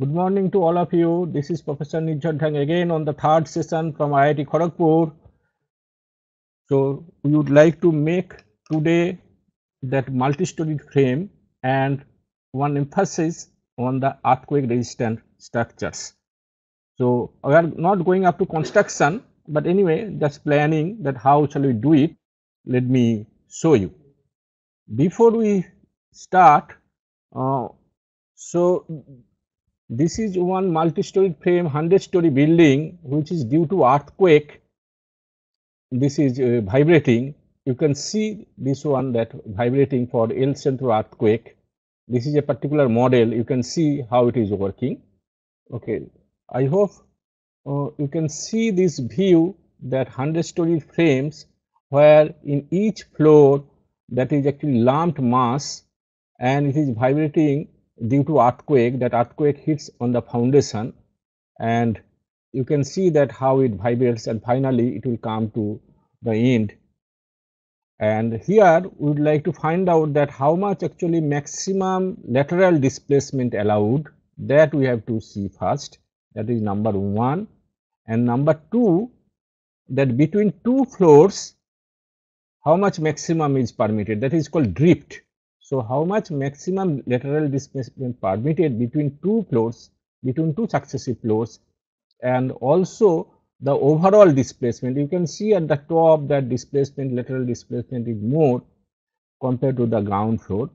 Good morning to all of you. This is Professor Nijat Dhang again on the third session from IIT Kharagpur. So we would like to make today that multi-storied frame and one emphasis on the earthquake resistant structures. So we are not going up to construction, but anyway, just planning that how shall we do it. Let me show you. Before we start, uh, so this is one multi-story frame, 100-story building, which is due to earthquake. This is uh, vibrating. You can see this one that vibrating for El Centro earthquake. This is a particular model. You can see how it is working. Okay, I hope uh, you can see this view that 100-story frames where in each floor that is actually lumped mass and it is vibrating due to earthquake that earthquake hits on the foundation and you can see that how it vibrates and finally it will come to the end and here we would like to find out that how much actually maximum lateral displacement allowed that we have to see first that is number 1 and number 2 that between two floors how much maximum is permitted that is called drift so, how much maximum lateral displacement permitted between two floors, between two successive floors and also the overall displacement. You can see at the top that displacement, lateral displacement is more compared to the ground floor.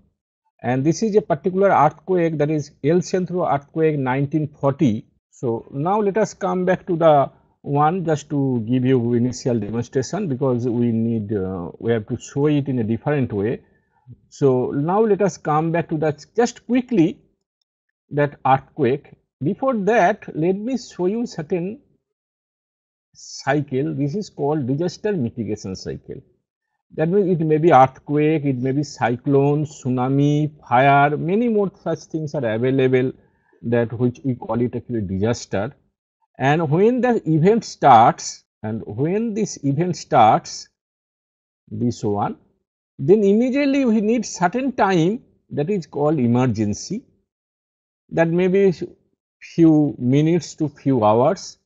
And this is a particular earthquake that is El Centro earthquake 1940. So, now let us come back to the one just to give you initial demonstration because we need uh, we have to show it in a different way. So, now let us come back to that just quickly that earthquake. Before that, let me show you certain cycle. This is called disaster mitigation cycle. That means it may be earthquake, it may be cyclone, tsunami, fire, many more such things are available that which we call it actually disaster. And when the event starts and when this event starts, this one, then immediately we need certain time that is called emergency that may be few minutes to few hours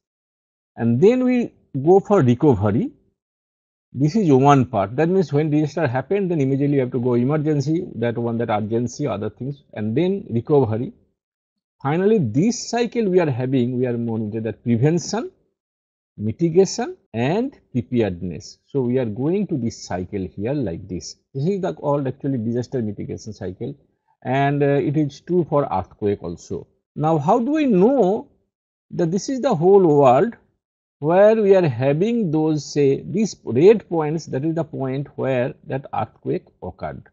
and then we go for recovery. This is one part that means when disaster happened then immediately you have to go emergency that one that urgency other things and then recovery. Finally, this cycle we are having we are monitoring that prevention mitigation and preparedness. So, we are going to this cycle here like this. This is the called actually disaster mitigation cycle and uh, it is true for earthquake also. Now, how do we know that this is the whole world where we are having those say these red points that is the point where that earthquake occurred.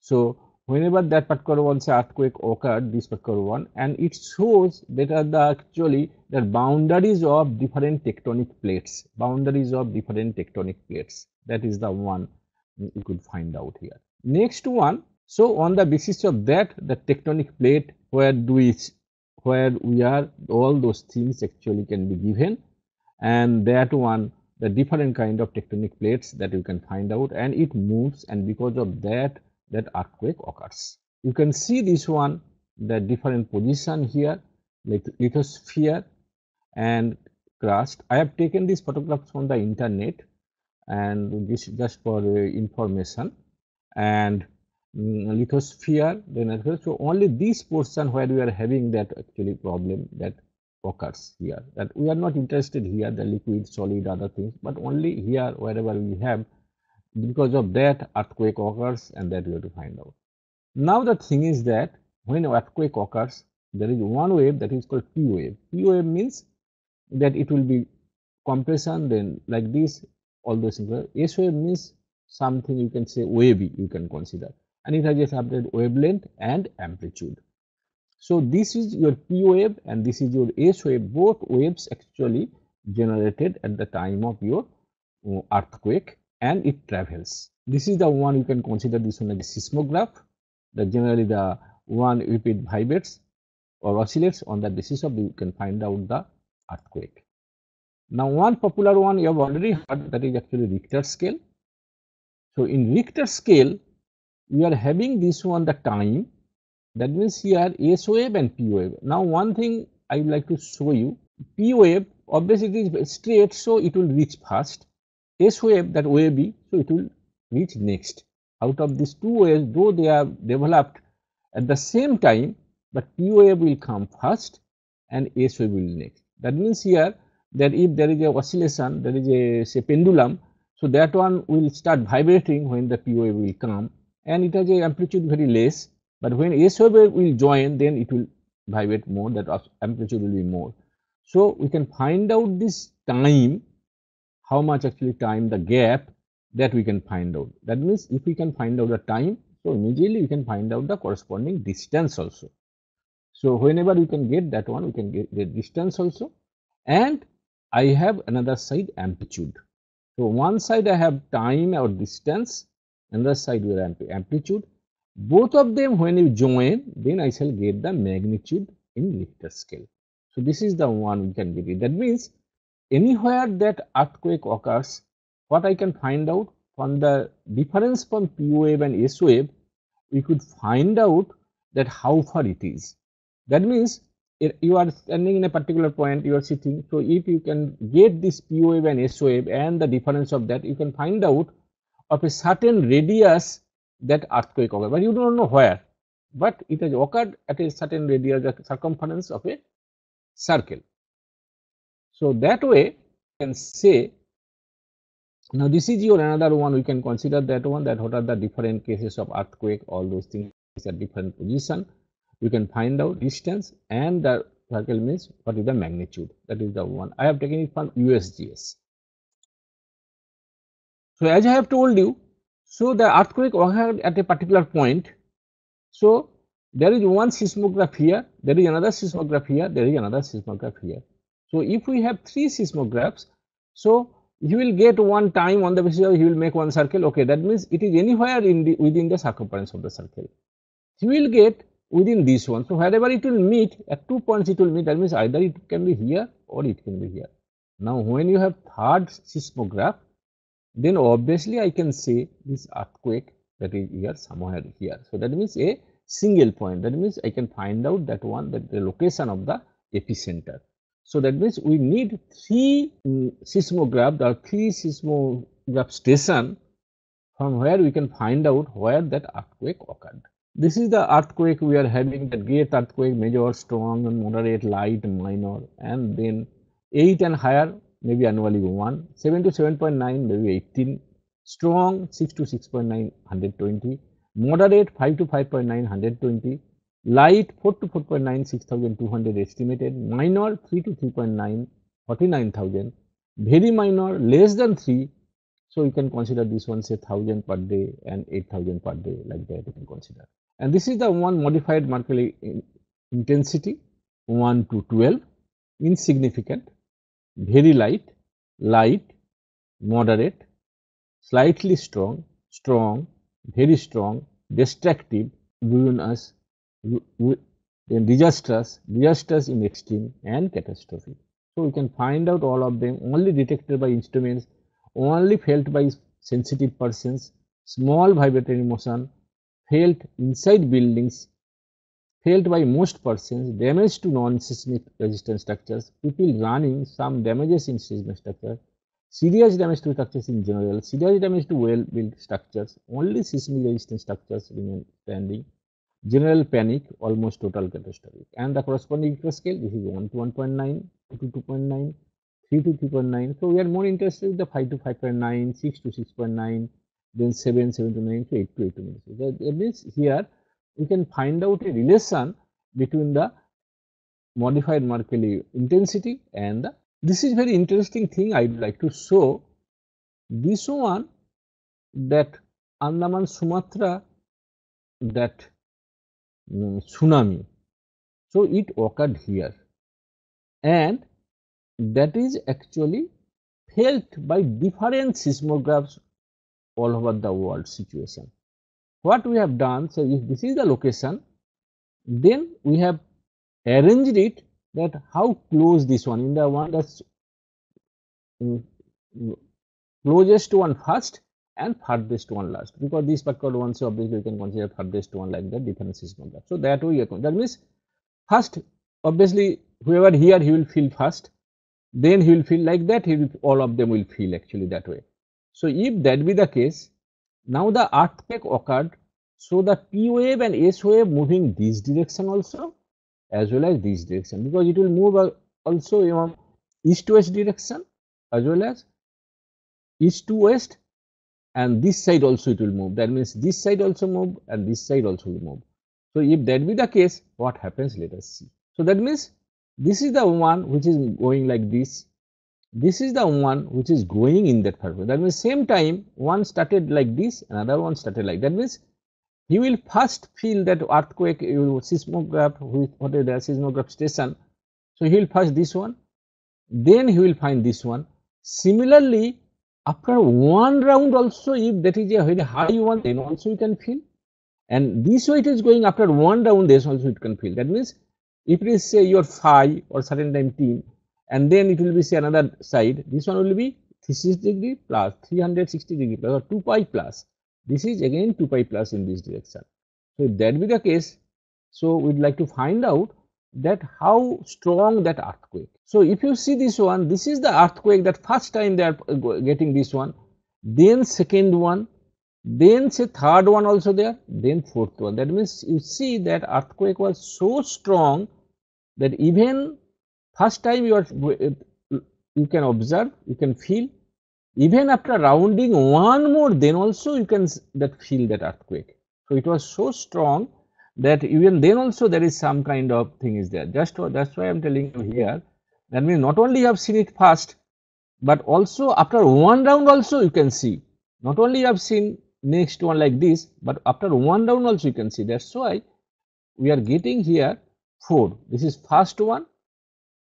So, whenever that particular once earthquake occurred this particular one and it shows that are the actually the boundaries of different tectonic plates boundaries of different tectonic plates that is the one you could find out here next one so on the basis of that the tectonic plate where do we where we are all those things actually can be given and that one the different kind of tectonic plates that you can find out and it moves and because of that that earthquake occurs. You can see this one, the different position here, like lithosphere and crust. I have taken these photographs from the internet and this just for uh, information and um, lithosphere then so only this portion where we are having that actually problem that occurs here that we are not interested here the liquid solid other things but only here wherever we have because of that earthquake occurs and that we have to find out. Now the thing is that when earthquake occurs, there is one wave that is called P wave. P wave means that it will be compression then like this all those things. S wave means something you can say wavy you can consider and it has a separate wavelength and amplitude. So this is your P wave and this is your S wave both waves actually generated at the time of your uh, earthquake and it travels. This is the one you can consider this one as a seismograph, the generally the one repeat vibrates or oscillates on the basis of the, you can find out the earthquake. Now, one popular one you have already heard that is actually Richter scale. So, in Richter scale, we are having this one the time that means here S wave and P wave. Now, one thing I would like to show you P wave obviously it is straight so it will reach fast S wave that wave B, so it will reach next. Out of these two waves, though they are developed at the same time, but P wave will come first and S wave will next. That means here that if there is a oscillation, there is a say pendulum, so that one will start vibrating when the P wave will come and it has a amplitude very less, but when S wave will join, then it will vibrate more, that amplitude will be more. So, we can find out this time how much actually time the gap that we can find out. That means if we can find out the time, so immediately we can find out the corresponding distance also. So whenever we can get that one, we can get the distance also. And I have another side amplitude. So one side I have time or distance, another side will have amplitude. Both of them when you join, then I shall get the magnitude in Richter scale. So this is the one we can get it. That means anywhere that earthquake occurs, what I can find out from the difference from P wave and S wave, we could find out that how far it is. That means you are standing in a particular point, you are sitting. So if you can get this P wave and S wave and the difference of that, you can find out of a certain radius that earthquake occurred, but you do not know where. But it has occurred at a certain radius, the circumference of a circle. So, that way you can say now this is your another one we can consider that one that what are the different cases of earthquake all those things at different position you can find out distance and the circle means what is the magnitude that is the one I have taken it from USGS. So, as I have told you so the earthquake occurred at a particular point. So, there is one seismograph here, there is another seismograph here, there is another seismograph here. So, if we have three seismographs, so you will get one time on the basis of you will make one circle, okay, that means it is anywhere in the within the circumference of the circle. You will get within this one. So, wherever it will meet at two points it will meet that means either it can be here or it can be here. Now, when you have third seismograph, then obviously I can say this earthquake that is here somewhere here. So, that means a single point that means I can find out that one that the location of the epicenter. So that means we need three mm, seismograph or three seismograph station from where we can find out where that earthquake occurred. This is the earthquake we are having that great earthquake major, strong and moderate, light and minor and then 8 and higher maybe annually 1, 7 to 7.9 maybe 18, strong 6 to 6.9 120, moderate 5 to 5.9 120, light 4 to 4.9 6200 estimated, minor 3 to 3.9 49000, very minor less than 3. So, you can consider this one say 1000 per day and 8000 per day like that you can consider. And this is the one modified markedly intensity 1 to 12 insignificant, very light, light, moderate, slightly strong, strong, very strong, destructive, as disasters, disasters in extreme and catastrophe. So we can find out all of them only detected by instruments, only felt by sensitive persons, small vibratory motion, felt inside buildings, felt by most persons, damage to non-seismic resistant structures, people running some damages in seismic structures, serious damage to structures in general, serious damage to well-built structures, only seismic resistant structures remain standing, general panic almost total catastrophic and the corresponding eco scale this is 1 to 1.9 2 to 2.9 3 to 3.9 so we are more interested with the 5 to 5.9 6 to 6.9 then 7 7 to 9 to 8 to 8 to 9 so that, means here we can find out a relation between the modified Mercalli intensity and the this is very interesting thing I would like to show this one that Andaman Sumatra that tsunami. So it occurred here and that is actually felt by different seismographs all over the world situation. What we have done, so if this is the location, then we have arranged it that how close this one in the one that's closest mm, mm, closest one first and furthest one last because this particular one so obviously you can consider furthest one like that is not that. So that way that means first obviously whoever here he will feel first then he will feel like that he will, all of them will feel actually that way. So if that be the case now the earthquake occurred so the P wave and S wave moving this direction also as well as this direction because it will move also you know, east to west direction as well as east to west and this side also it will move that means this side also move and this side also will move. So, if that be the case what happens let us see. So, that means this is the one which is going like this this is the one which is going in that part. that means same time one started like this another one started like that means he will first feel that earthquake you will seismograph with what is the seismograph station so he will first this one then he will find this one similarly after one round also if that is a very high one then also you can feel and this way it is going after one round this also it can feel that means if it is say your five or certain time team and then it will be say another side this one will be 360 degree plus 360 degree plus or 2 pi plus this is again 2 pi plus in this direction so if that be the case so we'd like to find out that how strong that earthquake. So if you see this one, this is the earthquake that first time they are uh, getting this one, then second one, then say third one also there, then fourth one. That means you see that earthquake was so strong that even first time you are uh, you can observe, you can feel even after rounding one more then also you can that feel that earthquake. So it was so strong that even then also there is some kind of thing is there. Just that's why I'm telling you here. That means not only you have seen it first, but also after one round also you can see. Not only you have seen next one like this, but after one round also you can see. That's why we are getting here four. This is first one,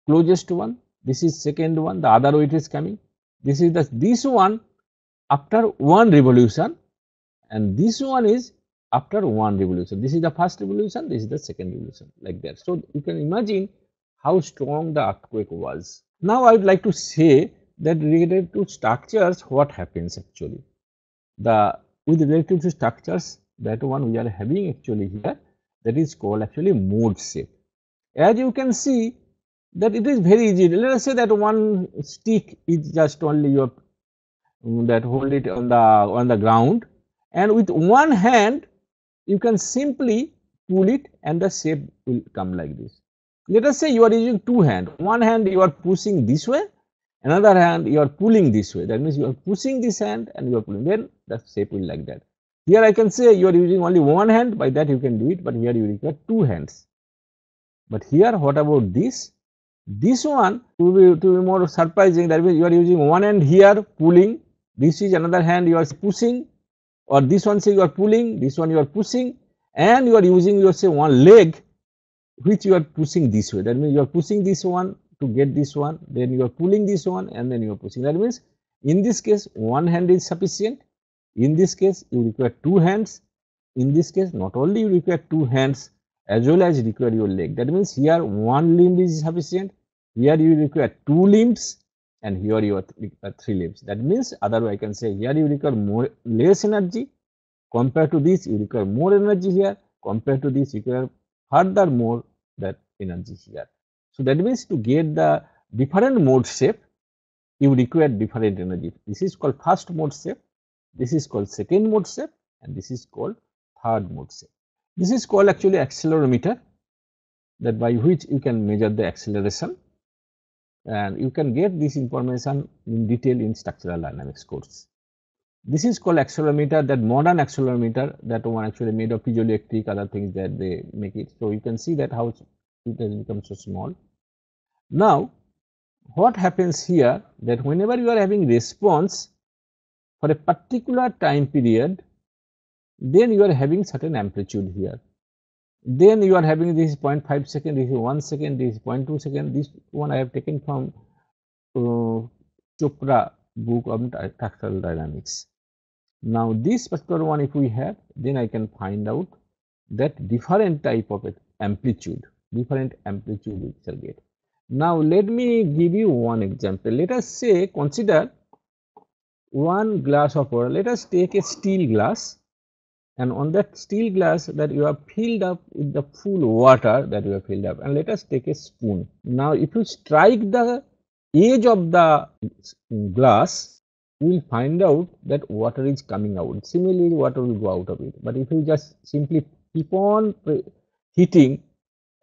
closest one. This is second one. The other way is coming. This is the this one after one revolution, and this one is after one revolution. This is the first revolution, this is the second revolution like that. So, you can imagine how strong the earthquake was. Now, I would like to say that related to structures what happens actually. The with related to structures that one we are having actually here that is called actually mode shape. As you can see that it is very easy. Let us say that one stick is just only your that hold it on the on the ground and with one hand you can simply pull it and the shape will come like this. Let us say you are using two hand, one hand you are pushing this way, another hand you are pulling this way. That means you are pushing this hand and you are pulling, then the shape will like that. Here I can say you are using only one hand, by that you can do it, but here you require two hands. But here what about this? This one to be, to be more surprising that means you are using one hand here pulling, this is another hand you are pushing, or this one say you are pulling, this one you are pushing and you are using your say one leg which you are pushing this way. That means you are pushing this one to get this one, then you are pulling this one and then you are pushing. That means in this case one hand is sufficient, in this case you require two hands, in this case not only you require two hands as well as require your leg. That means here one limb is sufficient, here you require two limbs and here you are th uh, 3 laps. That means otherwise I can say here you require more less energy compared to this you require more energy here compared to this you require further more that energy here. So that means to get the different mode shape you require different energy. This is called first mode shape, this is called second mode shape and this is called third mode shape. This is called actually accelerometer that by which you can measure the acceleration and you can get this information in detail in structural dynamics course. This is called accelerometer that modern accelerometer that one actually made of piezoelectric other things that they make it. So, you can see that how it has become so small. Now, what happens here that whenever you are having response for a particular time period, then you are having certain amplitude here then you are having this 0.5 second, this is 1 second, this is 0.2 second. This one I have taken from uh, Chopra book on tactile dynamics. Now, this particular one if we have, then I can find out that different type of amplitude, different amplitude we shall get. Now, let me give you one example. Let us say consider one glass of water. Let us take a steel glass and on that steel glass that you have filled up with the full water that you have filled up and let us take a spoon. Now if you strike the edge of the glass we will find out that water is coming out similarly water will go out of it but if you just simply keep on hitting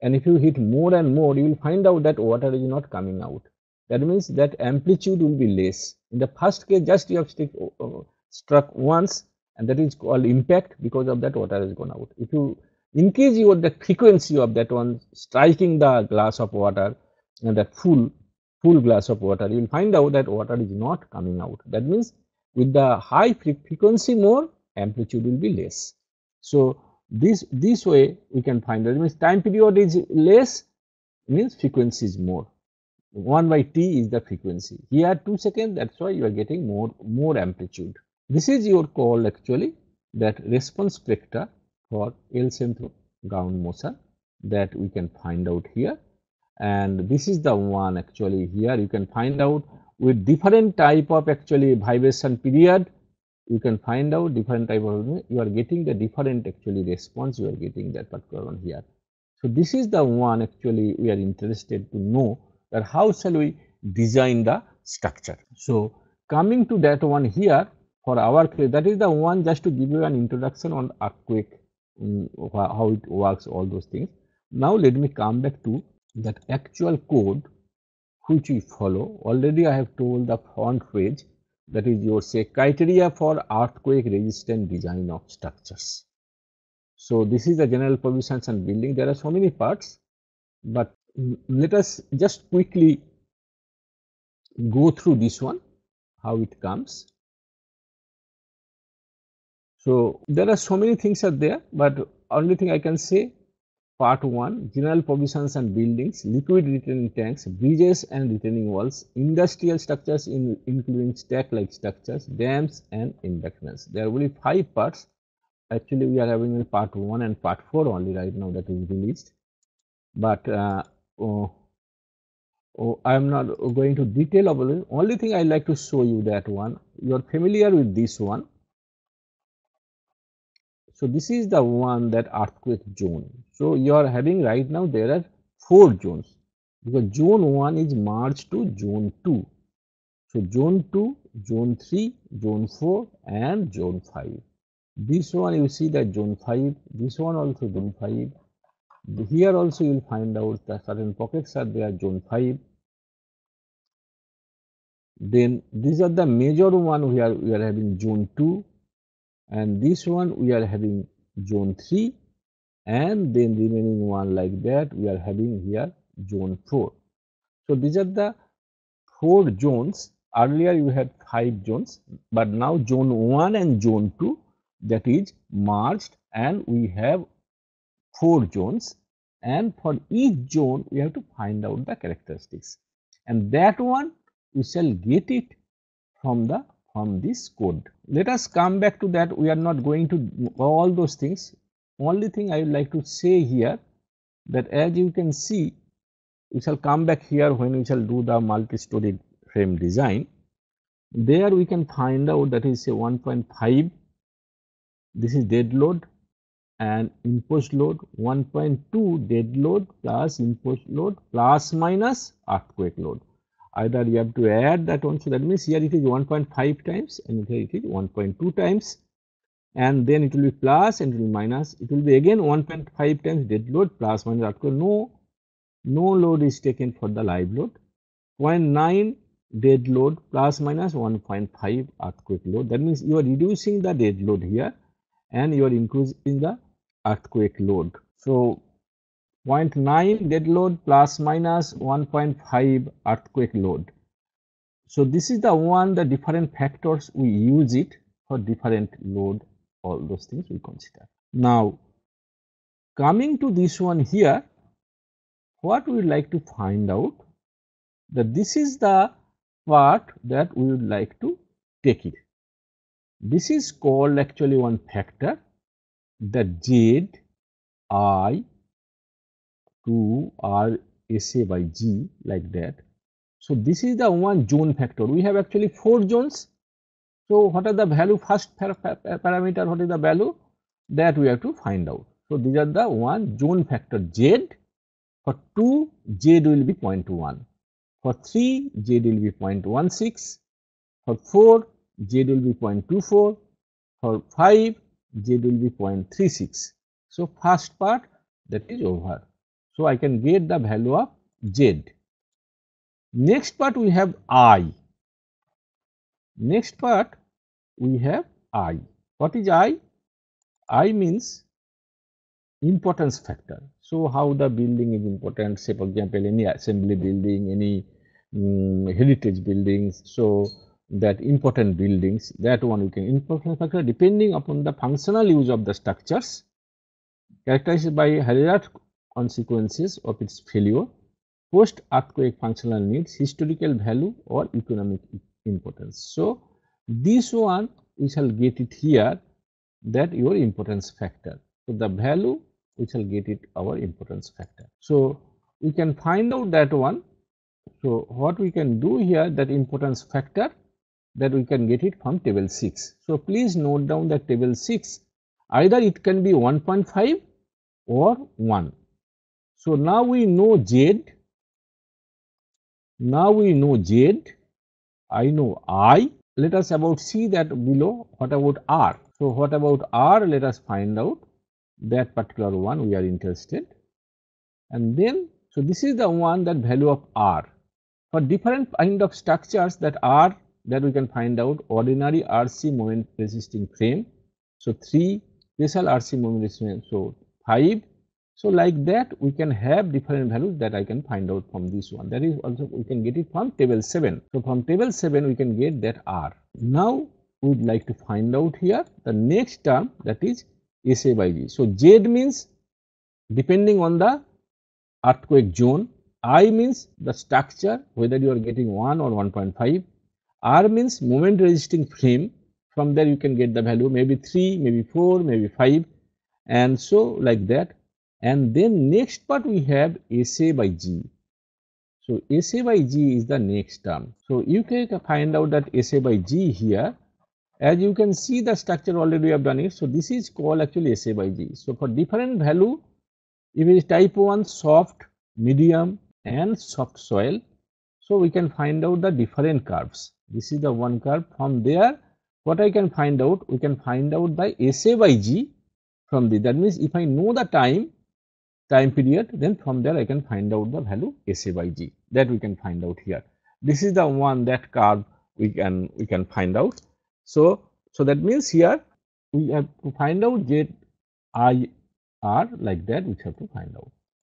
and if you hit more and more you will find out that water is not coming out that means that amplitude will be less in the first case just you have uh, uh, struck once and that is called impact because of that water has gone out. If you increase your the frequency of that one striking the glass of water and that full full glass of water you will find out that water is not coming out. That means with the high frequency more amplitude will be less. So, this this way we can find that means time period is less means frequency is more 1 by t is the frequency here 2 seconds that is why you are getting more more amplitude. This is your call actually that response spectra for L centro ground motion that we can find out here and this is the one actually here you can find out with different type of actually vibration period you can find out different type of you are getting the different actually response you are getting that particular one here. So, this is the one actually we are interested to know that how shall we design the structure. So, coming to that one here for our case that is the one just to give you an introduction on earthquake um, how it works all those things now let me come back to that actual code which we follow already i have told the front page that is your say criteria for earthquake resistant design of structures so this is the general provisions and building there are so many parts but let us just quickly go through this one how it comes so there are so many things are there, but only thing I can say part 1 general provisions and buildings, liquid retaining tanks, bridges and retaining walls, industrial structures in, including stack like structures, dams and embankments. There will be 5 parts. Actually we are having in part 1 and part 4 only right now that is released. But uh, oh, oh, I am not going to detail about it. Only thing I like to show you that one. You are familiar with this one so this is the one that earthquake zone. So you are having right now there are four zones because zone 1 is merged to zone 2. So zone 2, zone 3, zone 4 and zone 5. This one you see that zone 5, this one also zone 5. Here also you will find out that certain pockets are there zone 5. Then these are the major one where we are having zone 2 and this one we are having zone 3 and then remaining one like that we are having here zone 4 so these are the four zones earlier you had five zones but now zone 1 and zone 2 that is merged and we have four zones and for each zone we have to find out the characteristics and that one we shall get it from the from this code. Let us come back to that. We are not going to all those things. Only thing I would like to say here that as you can see, we shall come back here when we shall do the multi-story frame design. There we can find out that is a 1.5. This is dead load and imposed load 1.2 dead load plus imposed load plus minus earthquake load either you have to add that one. So, that means here it is 1.5 times and here it is 1.2 times and then it will be plus and it will be minus. It will be again 1.5 times dead load plus minus earthquake. No, no load is taken for the live load. 0.9 dead load plus minus 1.5 earthquake load. That means you are reducing the dead load here and you are increasing the earthquake load. So, 0.9 dead load plus minus 1.5 earthquake load. So, this is the one the different factors we use it for different load all those things we consider. Now, coming to this one here what we would like to find out that this is the part that we would like to take it. This is called actually one factor the Z I to R S A SA by G like that. So, this is the one zone factor. We have actually four zones. So, what are the value first parameter, what is the value that we have to find out. So, these are the one zone factor Z. For 2, Z will be 0.1. For 3, Z will be 0.16. For 4, Z will be 0.24. For 5, Z will be 0.36. So, first part that is over. So, I can get the value of z. Next part we have i. Next part we have i. What is i? i means importance factor. So, how the building is important say for example, any assembly building, any um, heritage buildings. So, that important buildings that one you can importance factor depending upon the functional use of the structures characterized by hierarchical consequences of its failure, post-earthquake functional needs, historical value or economic importance. So, this one we shall get it here that your importance factor. So, the value we shall get it our importance factor. So, we can find out that one. So, what we can do here that importance factor that we can get it from table 6. So, please note down that table 6 either it can be 1.5 or 1 so now we know Z, now we know Z, I know I, let us about see that below what about R. So what about R, let us find out that particular one we are interested and then so this is the one that value of R. For different kind of structures that R that we can find out ordinary RC moment resisting frame. So 3 special RC moment resisting frame. So 5 so like that we can have different values that I can find out from this one that is also we can get it from table 7. So from table 7 we can get that R. Now we would like to find out here the next term that is SA by G. So Z means depending on the earthquake zone, I means the structure whether you are getting 1 or 1.5, R means moment resisting frame from there you can get the value maybe 3, maybe 4, maybe 5 and so like that and then next part we have SA by G. So SA by G is the next term. So you can find out that SA by G here. As you can see the structure already we have done it. So this is called actually SA by G. So for different value, if it is type 1 soft, medium and soft soil. So we can find out the different curves. This is the one curve. From there, what I can find out? We can find out by SA by G from this. That means if I know the time, time period then from there I can find out the value SA by G that we can find out here. This is the one that curve we can we can find out. So, so that means here we have to find out Z I R like that we have to find out.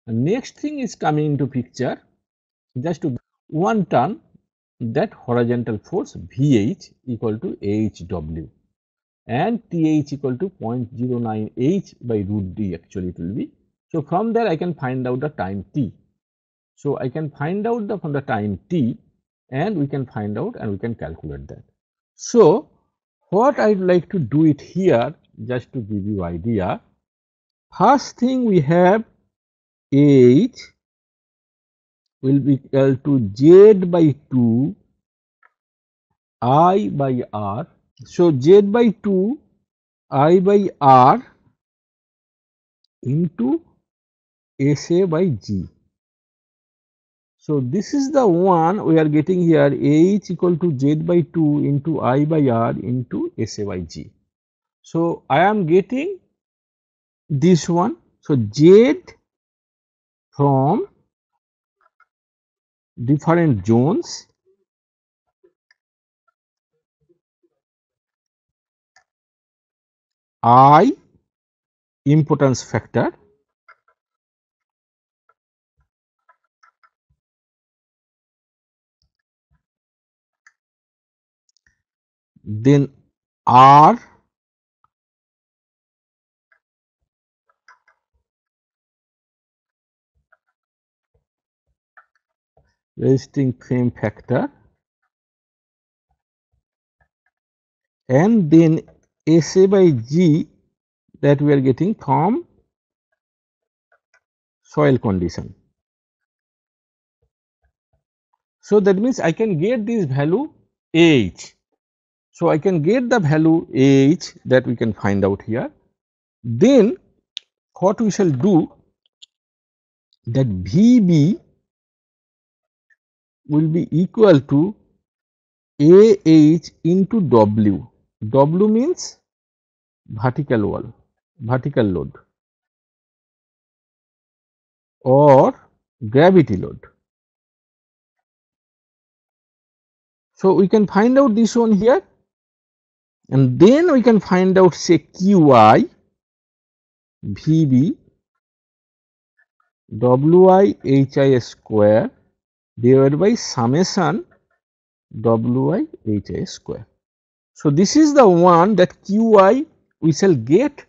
The next thing is coming into picture just to one turn that horizontal force VH equal to HW and TH equal to 0.09H by root D actually it will be so from there I can find out the time t. So I can find out the from the time t and we can find out and we can calculate that. So what I'd like to do it here just to give you idea. First thing we have h will be equal to z by 2 i by r. So z by 2 i by r into SA by G. So this is the one we are getting here H equal to Z by 2 into I by R into SA by G. So I am getting this one. So Z from different zones I importance factor then R resisting frame factor and then SA by G that we are getting from soil condition. So, that means I can get this value H so, I can get the value h that we can find out here. Then what we shall do that Vb will be equal to AH into W. W means vertical wall, vertical load or gravity load. So, we can find out this one here and then we can find out say qi vb wi hi square divided by summation wi hi square. So, this is the one that qi we shall get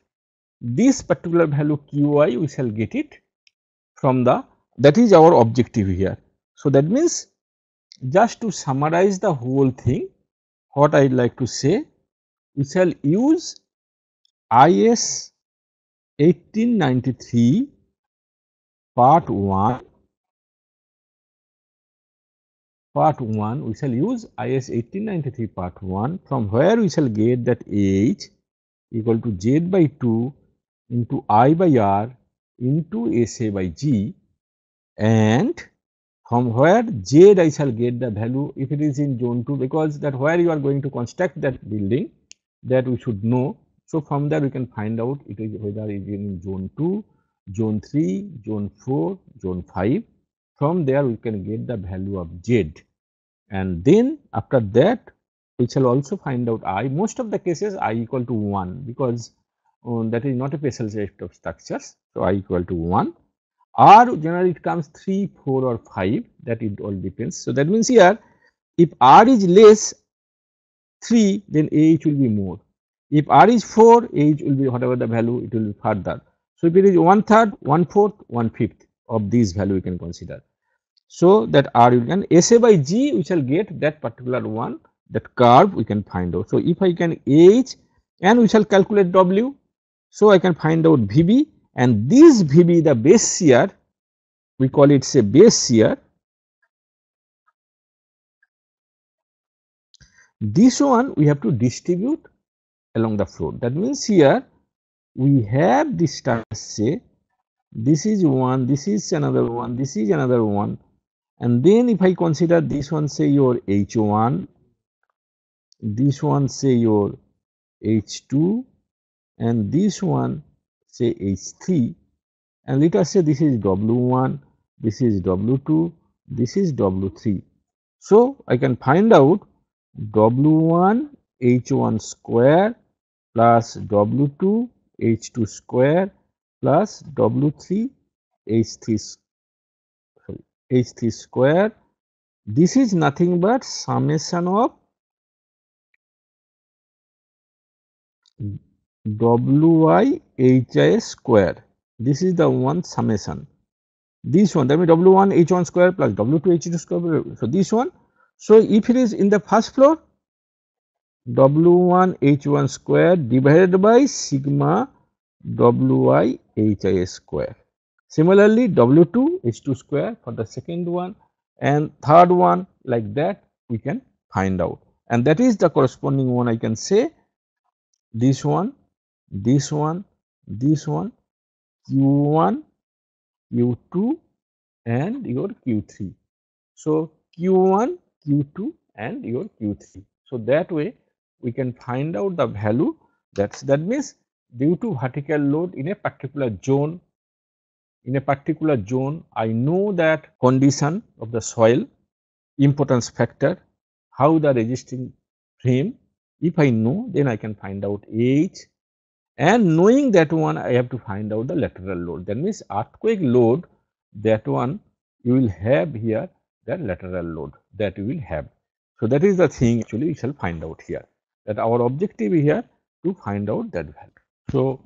this particular value qi we shall get it from the that is our objective here. So, that means just to summarize the whole thing what I would like to say we shall use IS 1893 part 1 part 1 we shall use IS 1893 part 1 from where we shall get that H equal to Z by 2 into I by R into SA by G and from where Z I shall get the value if it is in zone 2 because that where you are going to construct that building that we should know. So from that we can find out it is whether it is in zone 2, zone 3, zone 4, zone 5. From there we can get the value of Z and then after that we shall also find out I. Most of the cases I equal to 1 because um, that is not a special set of structures. So I equal to 1 R generally it comes 3, 4 or 5 that it all depends. So that means here if R is less 3 then h will be more. If r is 4 h will be whatever the value it will be further. So, if it is one third, one fourth, one fifth of these value we can consider. So, that r will can SA by g we shall get that particular one that curve we can find out. So, if I can h and we shall calculate w. So, I can find out Vb and this Vb the base shear we call it say base shear This one we have to distribute along the floor. That means here we have this say this is one, this is another one, this is another one. And then if I consider this one say your H1, this one say your H2 and this one say H3 and let us say this is W1, this is W2, this is W3. So I can find out W1 H1 square plus W2 H2 square plus W3 H3 H3 square. This is nothing but summation of WI HI square. This is the one summation. This one that means W1 H1 square plus W2 H2 square. So, this one so, if it is in the first floor W1 H1 square divided by sigma WI HI square. Similarly, W2 H2 square for the second one and third one like that we can find out and that is the corresponding one I can say this one, this one, this one, Q1, Q2 and your Q3. So, Q1 q2 and your q3 so that way we can find out the value that's that means due to vertical load in a particular zone in a particular zone I know that condition of the soil importance factor how the resisting frame if I know then I can find out H and knowing that one I have to find out the lateral load that means earthquake load that one you will have here the lateral load that we will have. So that is the thing actually we shall find out here that our objective here to find out that value. So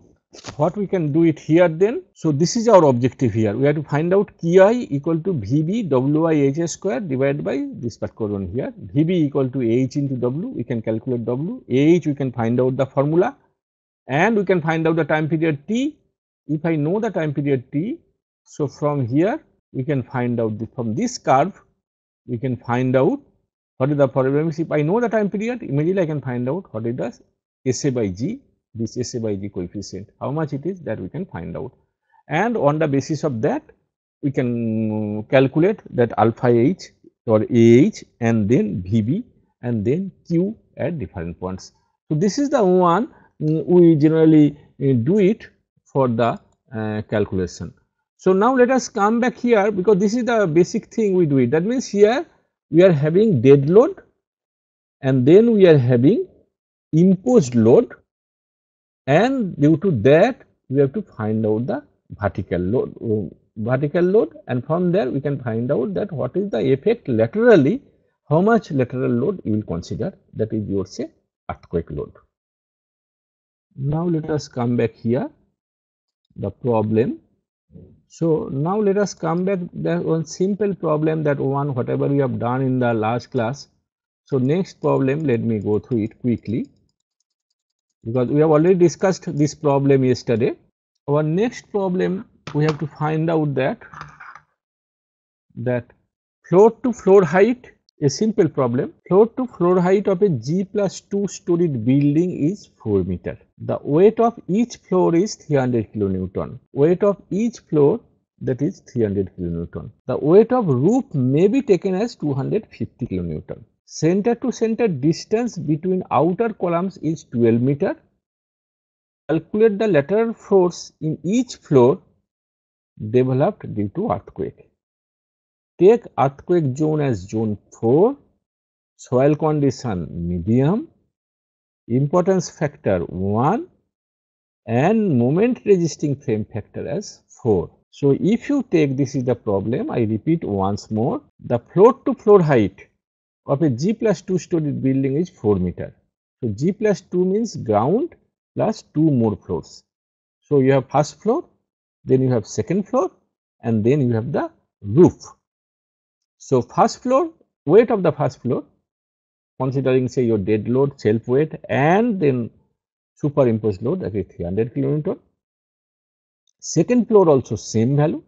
what we can do it here then? So this is our objective here. We have to find out Ki equal to Vb h square divided by this particular one here. Vb equal to h into W. We can calculate W. h we can find out the formula and we can find out the time period T. If I know the time period T, so from here we can find out from this curve we can find out what is the probability. If I know the time period, immediately I can find out what is the SA by G, this SA by G coefficient, how much it is that we can find out. And on the basis of that, we can calculate that alpha h or AH and then VB and then Q at different points. So, this is the one mm, we generally uh, do it for the uh, calculation. So, now let us come back here because this is the basic thing we do it that means here we are having dead load and then we are having imposed load and due to that we have to find out the vertical load uh, vertical load and from there we can find out that what is the effect laterally how much lateral load you will consider that is your say earthquake load. Now let us come back here the problem so now let us come back that one simple problem that one whatever we have done in the last class. So next problem let me go through it quickly because we have already discussed this problem yesterday. Our next problem we have to find out that that floor to floor height a simple problem, floor to floor height of a G plus 2 storied building is 4 meter. The weight of each floor is 300 kilonewton. Weight of each floor that is 300 kilonewton. The weight of roof may be taken as 250 kilonewton. Center to center distance between outer columns is 12 meter. Calculate the lateral force in each floor developed due to earthquake. Take earthquake zone as zone 4, soil condition medium, importance factor 1 and moment resisting frame factor as 4. So, if you take this is the problem, I repeat once more, the floor to floor height of a G plus 2 storied building is 4 meter. So, G plus 2 means ground plus 2 more floors. So, you have first floor, then you have second floor and then you have the roof. So, first floor weight of the first floor considering say your dead load self weight and then superimposed load that is 300 kilonewton. Second floor also same value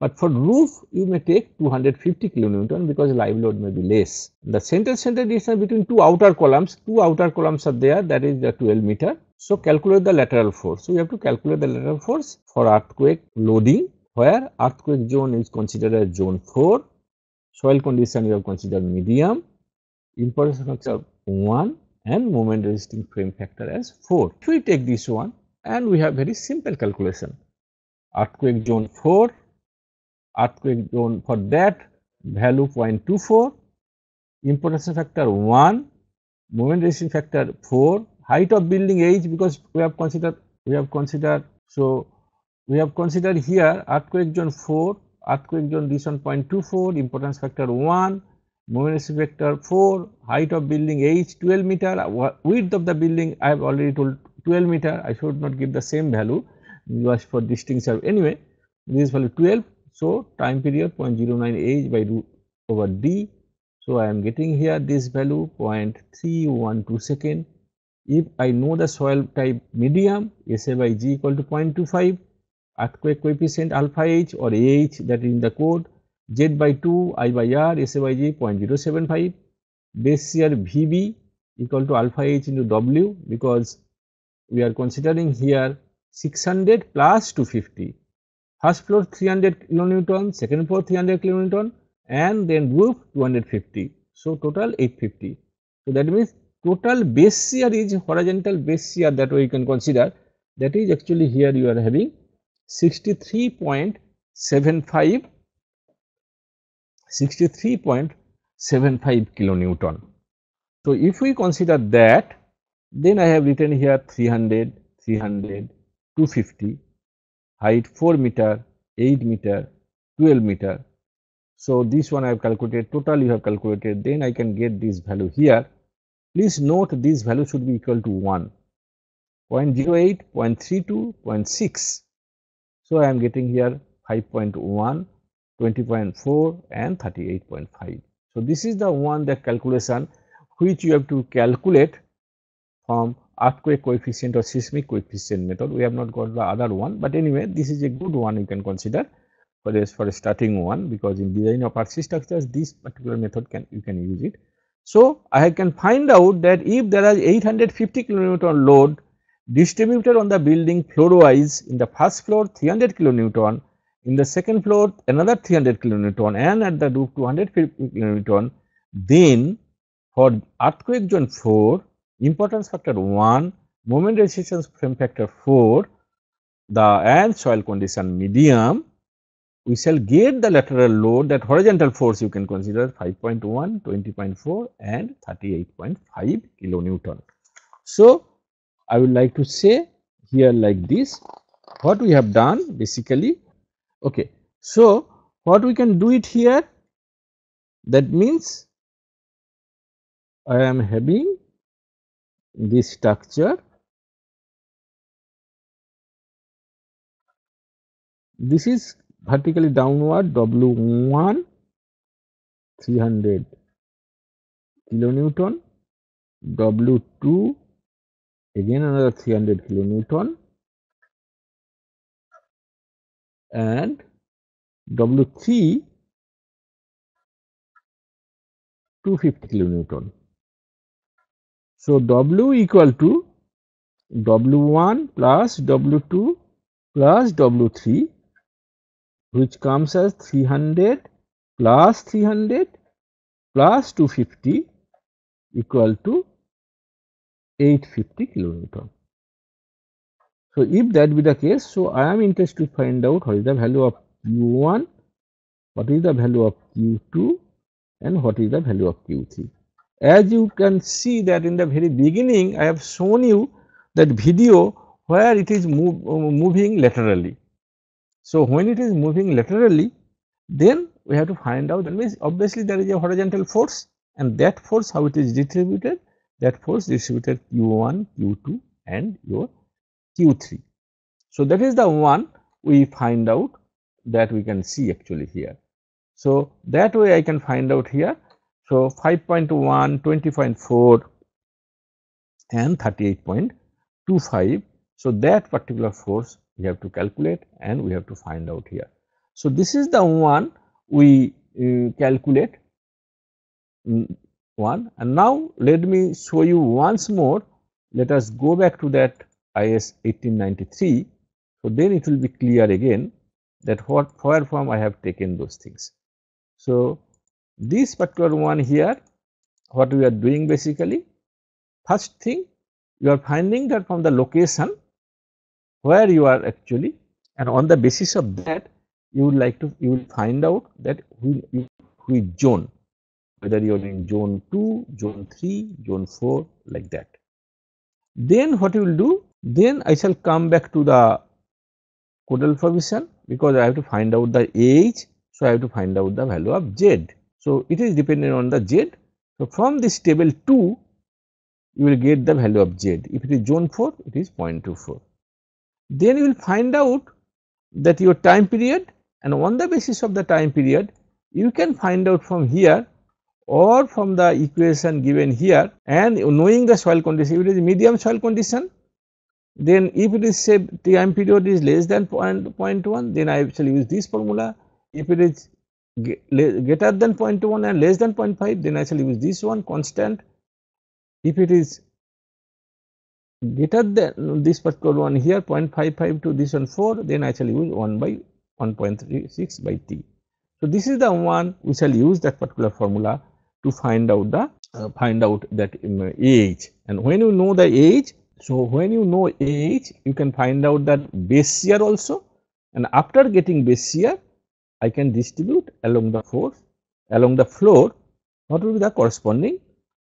but for roof you may take 250 kilonewton because live load may be less. The center center distance uh, between two outer columns, two outer columns are there that is the 12 meter. So, calculate the lateral force. So, you have to calculate the lateral force for earthquake loading where earthquake zone is considered as zone 4 soil condition you have considered medium, importance factor 1 and moment resisting frame factor as 4. If we take this one and we have very simple calculation, earthquake zone 4, earthquake zone for that value 0.24, importance factor 1, moment resisting factor 4, height of building age because we have considered, we have considered, so we have considered here earthquake zone 4 earthquake zone one 0.24, importance factor 1, momentum vector 4, height of building h 12 meter, width of the building I have already told 12 meter, I should not give the same value because for distinct serve anyway, this is value 12. So, time period 0.09 h by root over d. So, I am getting here this value 0.312 second. If I know the soil type medium SA by g equal to 0.25, earthquake coefficient alpha h or h that is in the code z by 2 i by r sa by j 0.075 base here vb equal to alpha h into w because we are considering here 600 plus 250 first floor 300 kilonewton second floor 300 kilonewton and then roof 250 so total 850 so that means total base shear is horizontal base shear that we can consider that is actually here you are having 63.75 63.75 kilonewton. So, if we consider that then I have written here 300, 300, 250, height 4 meter, 8 meter, 12 meter. So, this one I have calculated total you have calculated then I can get this value here. Please note this value should be equal to 1, 0 0.08, 0 0.32, 0 0.6. So, I am getting here 5.1, 20.4 and 38.5. So, this is the one the calculation which you have to calculate from earthquake coefficient or seismic coefficient method. We have not got the other one, but anyway, this is a good one you can consider for this for a starting one because in design of RC structures, this particular method can you can use it. So, I can find out that if there is 850 kilometer load distributed on the building floor wise in the first floor 300 kilonewton, in the second floor another 300 kilonewton and at the roof 250 kilonewton. Then for earthquake zone 4, importance factor 1, moment resistance frame factor 4, the and soil condition medium, we shall get the lateral load that horizontal force you can consider 5.1, 20.4 and 38.5 kilonewton. So, I would like to say here like this what we have done basically okay. So, what we can do it here that means I am having this structure this is vertically downward W1 300 kilonewton W2 again another 300 kilonewton and W3 250 kilonewton. So, W equal to W1 plus W2 plus W3 which comes as 300 plus 300 plus 250 equal to 850 kilonewton. So, if that be the case, so I am interested to find out what is the value of Q1, what is the value of Q2 and what is the value of Q3. As you can see that in the very beginning I have shown you that video where it is move, uh, moving laterally. So, when it is moving laterally then we have to find out that means obviously there is a horizontal force and that force how it is distributed that force distributed q1, q2 and your q3. So, that is the one we find out that we can see actually here. So, that way I can find out here. So, 5.1, 20.4 and 38.25. So, that particular force we have to calculate and we have to find out here. So, this is the one we uh, calculate mm, one and now let me show you once more let us go back to that IS 1893 so then it will be clear again that what where form I have taken those things. So this particular one here what we are doing basically first thing you are finding that from the location where you are actually and on the basis of that you would like to you will find out that which zone whether you are in zone 2, zone 3, zone 4 like that. Then what you will do? Then I shall come back to the codal provision because I have to find out the age. So, I have to find out the value of z. So, it is dependent on the z. So, from this table 2 you will get the value of z. If it is zone 4 it is 0.24. Then you will find out that your time period and on the basis of the time period you can find out from here or from the equation given here and knowing the soil condition, if it is medium soil condition, then if it is say time period is less than 0.1, then I shall use this formula. If it is greater than 0.1 and less than 0.5, then I shall use this one constant. If it is greater than this particular one here 0.55 to this one 4, then I shall use 1 by 1.36 by t. So, this is the one we shall use that particular formula to find out the uh, find out that um, age and when you know the age so when you know age you can find out that base year also and after getting base year i can distribute along the floor along the floor what will be the corresponding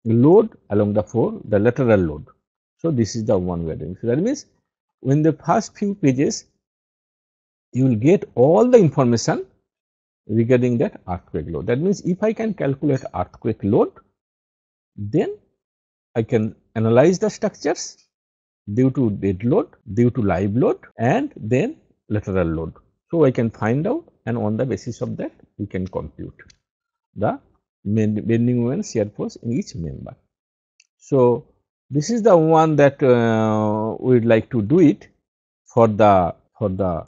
load along the floor the lateral load so this is the one we are doing so that means when the first few pages you will get all the information regarding that earthquake load. That means if I can calculate earthquake load, then I can analyze the structures due to dead load, due to live load and then lateral load. So, I can find out and on the basis of that we can compute the bending moment shear force in each member. So, this is the one that uh, we would like to do it for the for the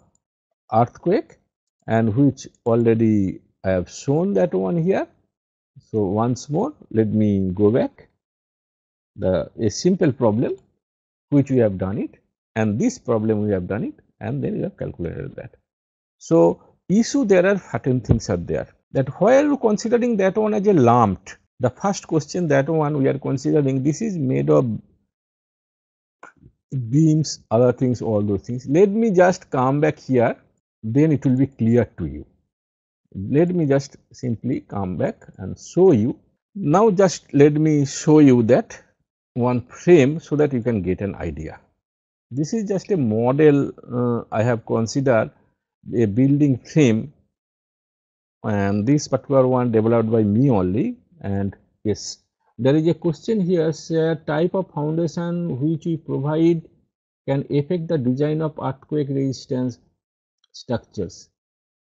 earthquake and which already I have shown that one here. So, once more let me go back the a simple problem which we have done it and this problem we have done it and then we have calculated that. So, issue there are certain things are there that while considering that one as a lumped the first question that one we are considering this is made of beams other things all those things. Let me just come back here then it will be clear to you. Let me just simply come back and show you. Now just let me show you that one frame so that you can get an idea. This is just a model uh, I have considered a building frame and this particular one developed by me only and yes there is a question here say type of foundation which we provide can affect the design of earthquake resistance structures.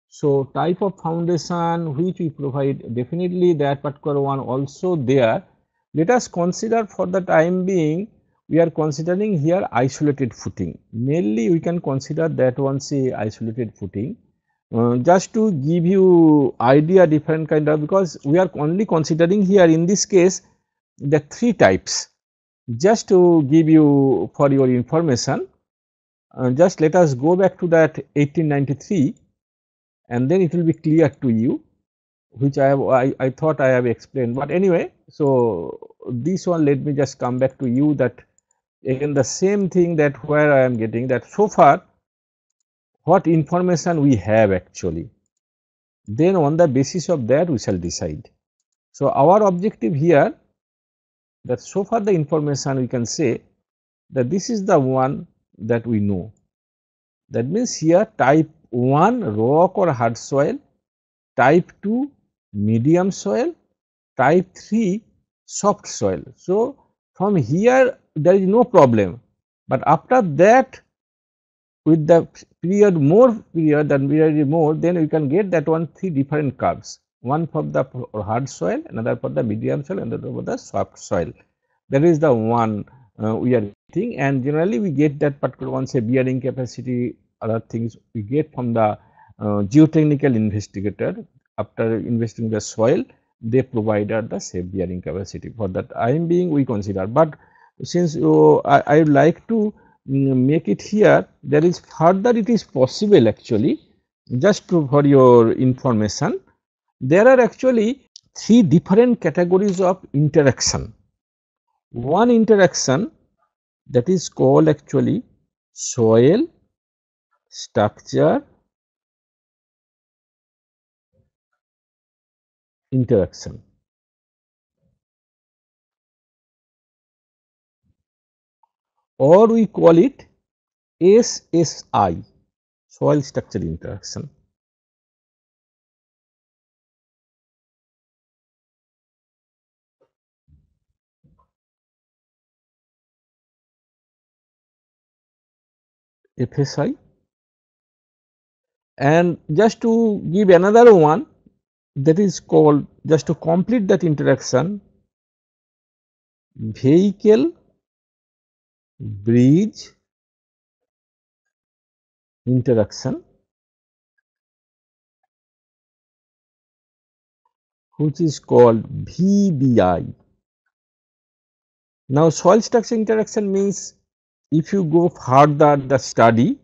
So type of foundation which we provide definitely that particular one also there. Let us consider for the time being we are considering here isolated footing mainly we can consider that one say isolated footing. Uh, just to give you idea different kind of because we are only considering here in this case the three types just to give you for your information uh, just let us go back to that 1893 and then it will be clear to you which I have I, I thought I have explained but anyway so this one let me just come back to you that again the same thing that where I am getting that so far what information we have actually then on the basis of that we shall decide. So, our objective here that so far the information we can say that this is the one that we know. That means here type 1 rock or hard soil, type 2 medium soil, type 3 soft soil. So, from here there is no problem, but after that with the period more period than period more then we can get that one three different curves one for the hard soil another for the medium soil another for the soft soil that is the one uh, we are getting and generally we get that particular one say bearing capacity other things we get from the uh, geotechnical investigator after investing the soil they provided the safe bearing capacity for that I am being we consider. But since uh, I, I, would like to mm, make it here there is further it is possible actually just to, for your information there are actually three different categories of interaction one interaction that is called actually soil structure interaction. or we call it SSI soil structure interaction. FSI. And just to give another one that is called just to complete that interaction vehicle bridge interaction which is called VBI. Now soil structure interaction means if you go further the study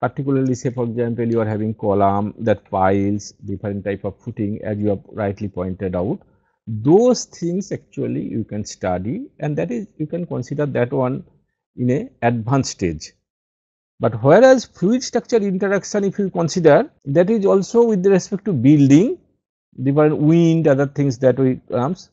particularly say for example you are having column that piles different type of footing as you have rightly pointed out those things actually you can study and that is you can consider that one in a advanced stage but whereas fluid structure interaction if you consider that is also with respect to building different wind other things that we comes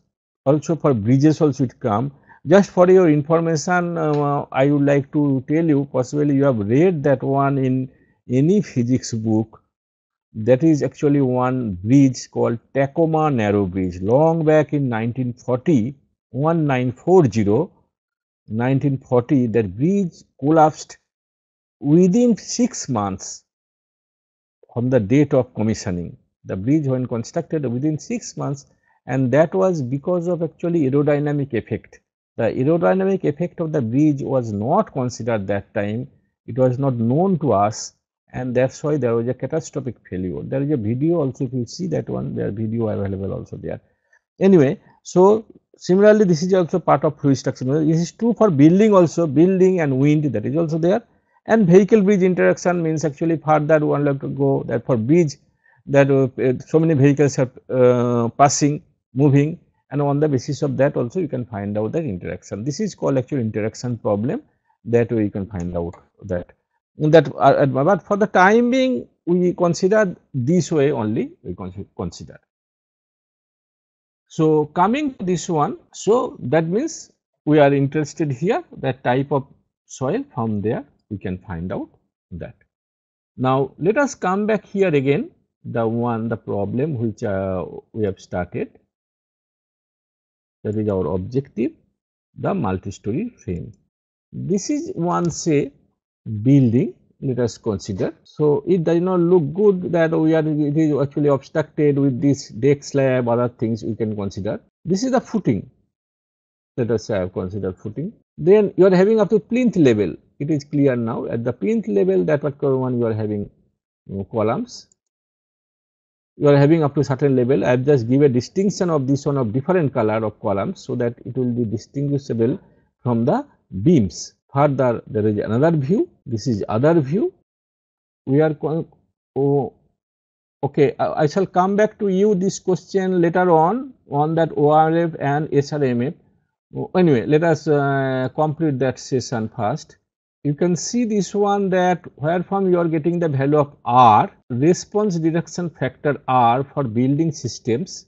also for bridges also it comes. Just for your information, uh, I would like to tell you possibly you have read that one in any physics book. That is actually one bridge called Tacoma Narrow Bridge. Long back in 1940, 1940, 1940, that bridge collapsed within 6 months from the date of commissioning. The bridge when constructed within 6 months and that was because of actually aerodynamic effect. The aerodynamic effect of the bridge was not considered that time, it was not known to us and that is why there was a catastrophic failure. There is a video also if you see that one, there video available also there. Anyway, so similarly this is also part of fluid structure. This is true for building also, building and wind that is also there and vehicle bridge interaction means actually further one have to go that for bridge that uh, so many vehicles are uh, passing, moving and on the basis of that also you can find out the interaction. This is called actual interaction problem that way you can find out that. That uh, but for the time being we consider this way only we consider. So coming to this one, so that means we are interested here that type of soil from there we can find out that. Now let us come back here again the one the problem which uh, we have started that is our objective the multi-story frame. This is one say building let us consider. So, it does not look good that we are it is actually obstructed with this deck slab other things we can consider. This is the footing let us say I have considered footing. Then you are having up to plinth level it is clear now at the plinth level that particular one you are having you know, columns you are having up to a certain level. I have just give a distinction of this one of different color of columns so that it will be distinguishable from the beams. Further, there is another view. This is other view. We are oh, okay. I, I shall come back to you this question later on on that ORF and SRMF. Oh, anyway, let us uh, complete that session first you can see this one that where from you are getting the value of R, response reduction factor R for building systems,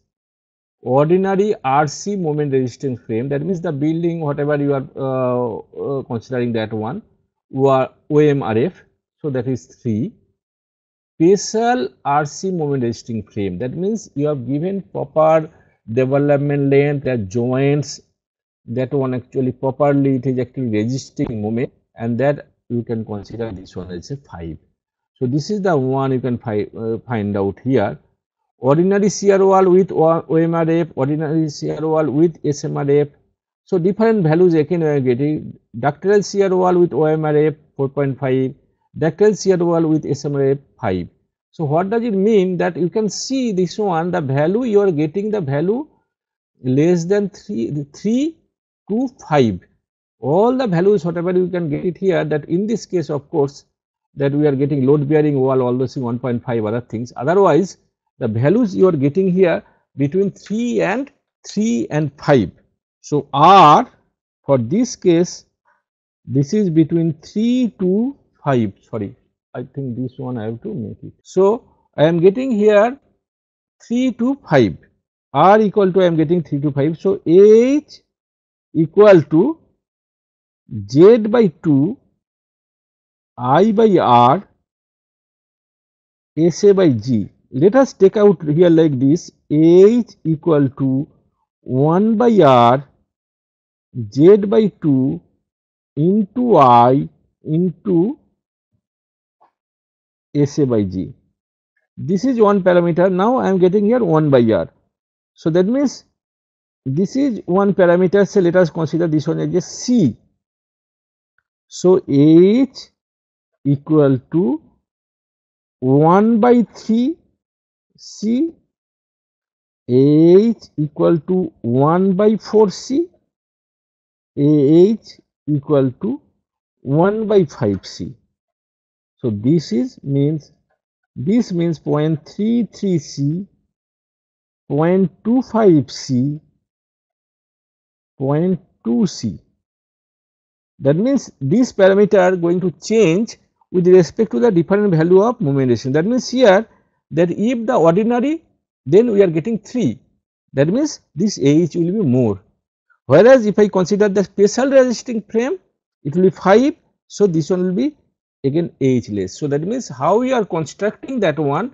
ordinary RC moment resistance frame that means the building whatever you are uh, uh, considering that one OMRF, so that is 3, special RC moment resisting frame that means you have given proper development length that joints that one actually properly it is actually resisting moment and that you can consider this one as a 5. So, this is the one you can fi uh, find out here. Ordinary CR wall with OMRF, ordinary CR wall with SMRF. So, different values again we are getting ductal CR wall with OMRF 4.5, ductal CR wall with SMRF 5. So, what does it mean that you can see this one the value you are getting the value less than 3, 3 to 5 all the values whatever you can get it here that in this case of course that we are getting load bearing wall all those 1.5 other things otherwise the values you are getting here between 3 and 3 and 5. So, R for this case this is between 3 to 5 sorry I think this one I have to make it. So, I am getting here 3 to 5 R equal to I am getting 3 to 5. So, H equal to z by 2 i by r s a by g. Let us take out here like this h equal to 1 by r z by 2 into i into SA by G. This is one parameter. Now I am getting here 1 by R. So that means this is one parameter. So let us consider this one as a C. So, H equal to 1 by 3 C, H equal to 1 by 4 C, H equal to 1 by 5 C. So, this is means this means 0.33 C, 0.25 C, 0.2 C that means these parameters are going to change with respect to the different value of momentation. That means here that if the ordinary then we are getting 3 that means this H will be more. Whereas if I consider the special resisting frame it will be 5 so this one will be again H less. So that means how we are constructing that one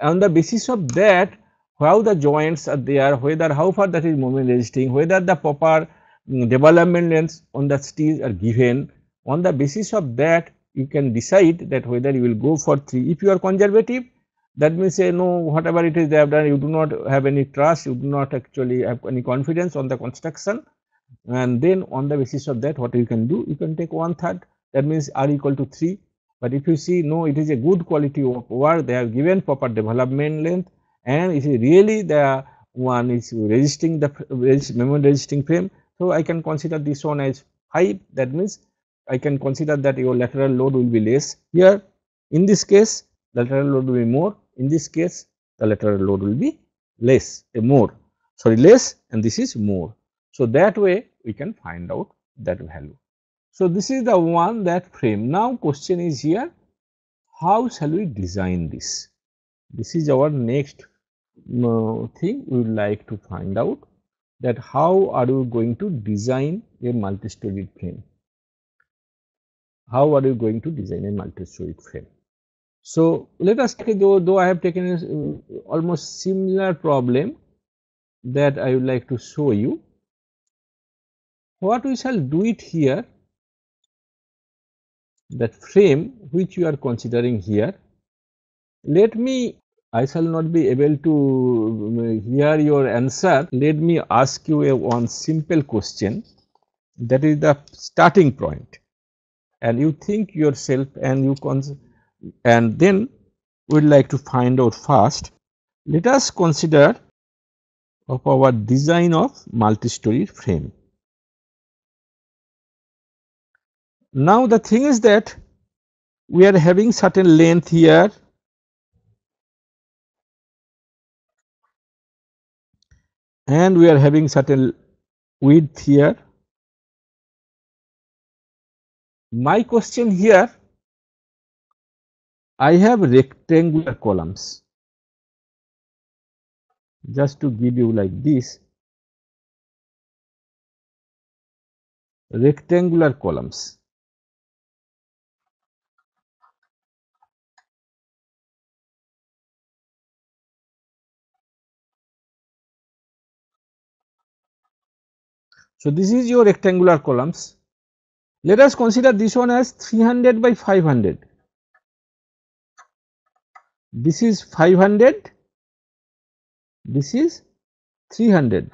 on the basis of that how the joints are there whether how far that is moment resisting whether the proper development lengths on the steel are given. On the basis of that, you can decide that whether you will go for 3. If you are conservative, that means say no, whatever it is they have done, you do not have any trust, you do not actually have any confidence on the construction. And then on the basis of that, what you can do, you can take one third, that means R equal to 3. But if you see, no, it is a good quality of work, they have given proper development length, and it is really the one is resisting the resist, memory resisting frame so, I can consider this one as high. that means I can consider that your lateral load will be less here in this case lateral load will be more in this case the lateral load will be less a more sorry less and this is more. So, that way we can find out that value. So, this is the one that frame now question is here how shall we design this this is our next uh, thing we would like to find out that how are you going to design a multi-storied frame? How are you going to design a multi-storied frame? So let us take though though I have taken a, uh, almost similar problem that I would like to show you. What we shall do it here that frame which you are considering here. Let me I shall not be able to um, hear your answer. Let me ask you a one simple question that is the starting point and you think yourself and you and then we would like to find out first. Let us consider of our design of multi-story frame. Now the thing is that we are having certain length here and we are having certain width here. My question here, I have rectangular columns. Just to give you like this, rectangular columns. So, this is your rectangular columns. Let us consider this one as 300 by 500. This is 500, this is 300.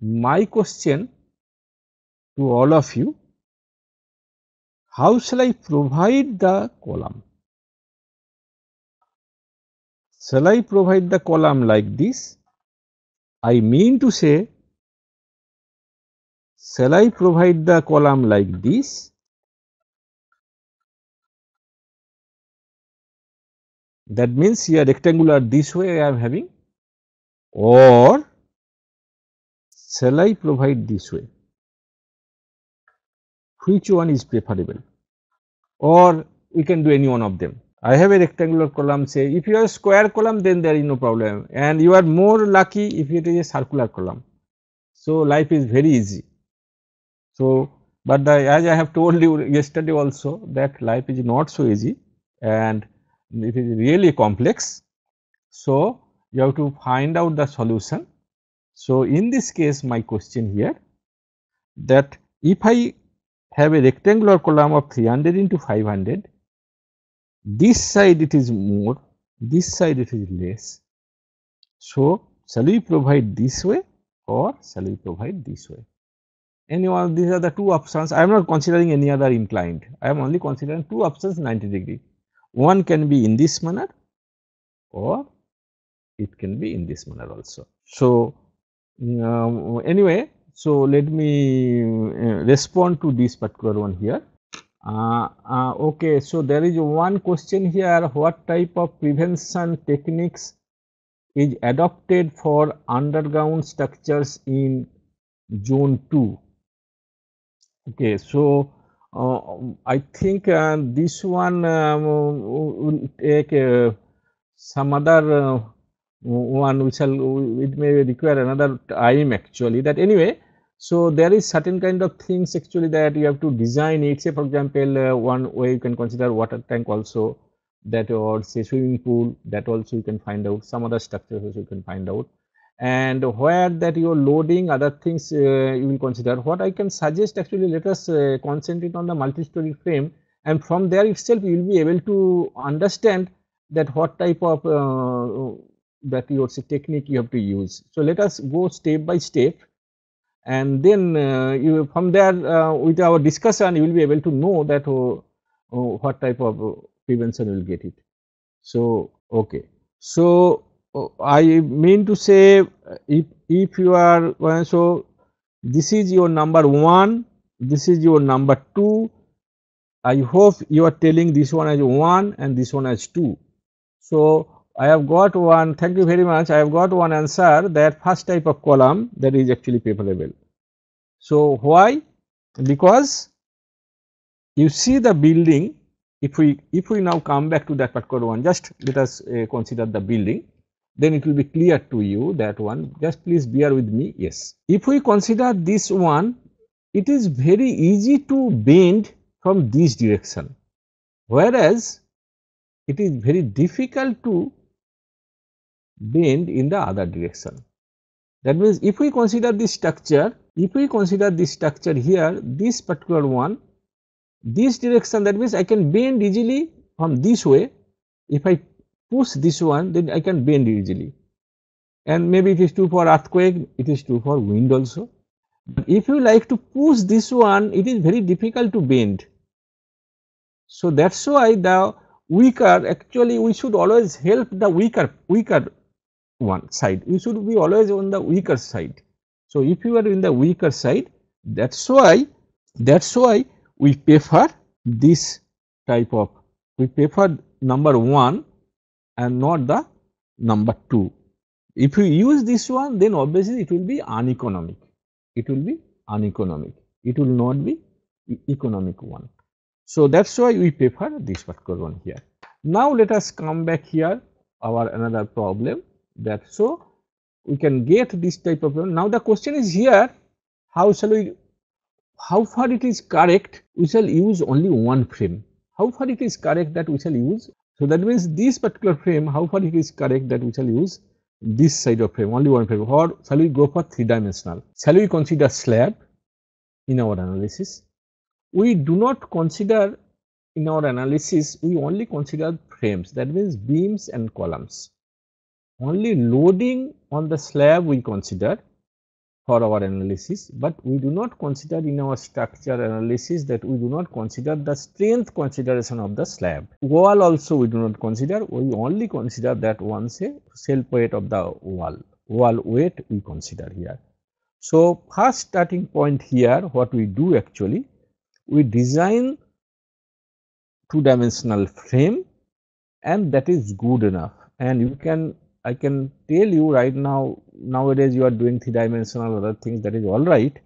My question to all of you, how shall I provide the column? Shall I provide the column like this? I mean to say shall I provide the column like this? That means here rectangular this way I am having or shall I provide this way? Which one is preferable or we can do any one of them. I have a rectangular column say if you have square column then there is no problem and you are more lucky if it is a circular column. So, life is very easy. So, but the, as I have told you yesterday also that life is not so easy and it is really complex. So, you have to find out the solution. So, in this case my question here that if I have a rectangular column of 300 into 500, this side it is more, this side it is less. So, shall we provide this way or shall we provide this way? any one of these are the two options I am not considering any other inclined I am only considering two options 90 degree one can be in this manner or it can be in this manner also. So, um, anyway so let me uh, respond to this particular one here. Uh, uh, okay, so there is one question here what type of prevention techniques is adopted for underground structures in zone 2? Okay, so uh, I think uh, this one um, uh, will take uh, some other uh, one which shall it may require another time actually that anyway. So, there is certain kind of things actually that you have to design it say for example, uh, one way you can consider water tank also that or say swimming pool that also you can find out some other structures also you can find out and where that you're loading other things uh, you will consider what i can suggest actually let us uh, concentrate on the multi-story frame and from there itself you will be able to understand that what type of uh, that your technique you have to use so let us go step by step and then uh, you from there uh, with our discussion you will be able to know that oh, oh, what type of uh, prevention you will get it so okay so I mean to say if, if you are so this is your number 1 this is your number 2 I hope you are telling this one as 1 and this one as 2. So, I have got one thank you very much I have got one answer that first type of column that is actually favorable. So, why because you see the building if we if we now come back to that particular one just let us uh, consider the building then it will be clear to you that one just please bear with me yes. If we consider this one it is very easy to bend from this direction whereas it is very difficult to bend in the other direction. That means if we consider this structure if we consider this structure here this particular one this direction that means I can bend easily from this way if I push this one then I can bend easily and maybe it is true for earthquake it is true for wind also. But if you like to push this one it is very difficult to bend. So that is why the weaker actually we should always help the weaker weaker one side We should be always on the weaker side. So if you are in the weaker side that is why that is why we prefer this type of we prefer number 1 and not the number 2. If you use this one then obviously it will be uneconomic, it will be uneconomic, it will not be economic one. So, that is why we prefer this particular one here. Now, let us come back here our another problem that so we can get this type of problem. Now, the question is here how shall we how far it is correct we shall use only one frame how far it is correct that we shall use so that means this particular frame, how far it is correct that we shall use this side of frame, only one frame, or shall we go for three dimensional? Shall we consider slab in our analysis? We do not consider in our analysis, we only consider frames, that means beams and columns. Only loading on the slab we consider for our analysis, but we do not consider in our structure analysis that we do not consider the strength consideration of the slab. Wall also we do not consider, we only consider that one say self weight of the wall, wall weight we consider here. So, first starting point here what we do actually, we design two dimensional frame and that is good enough and you can I can tell you right now nowadays you are doing three dimensional other things that is alright,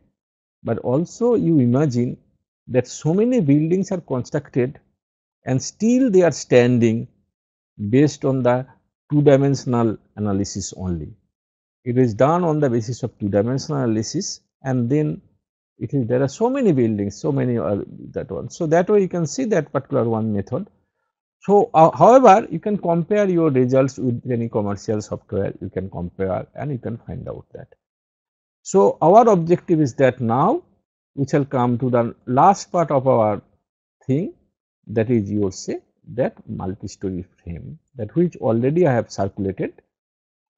but also you imagine that so many buildings are constructed and still they are standing based on the two dimensional analysis only. It is done on the basis of two dimensional analysis and then it is there are so many buildings, so many uh, that one. So, that way you can see that particular one method so, uh, however, you can compare your results with any commercial software, you can compare and you can find out that. So, our objective is that now we shall come to the last part of our thing that is your say that multi-story frame that which already I have circulated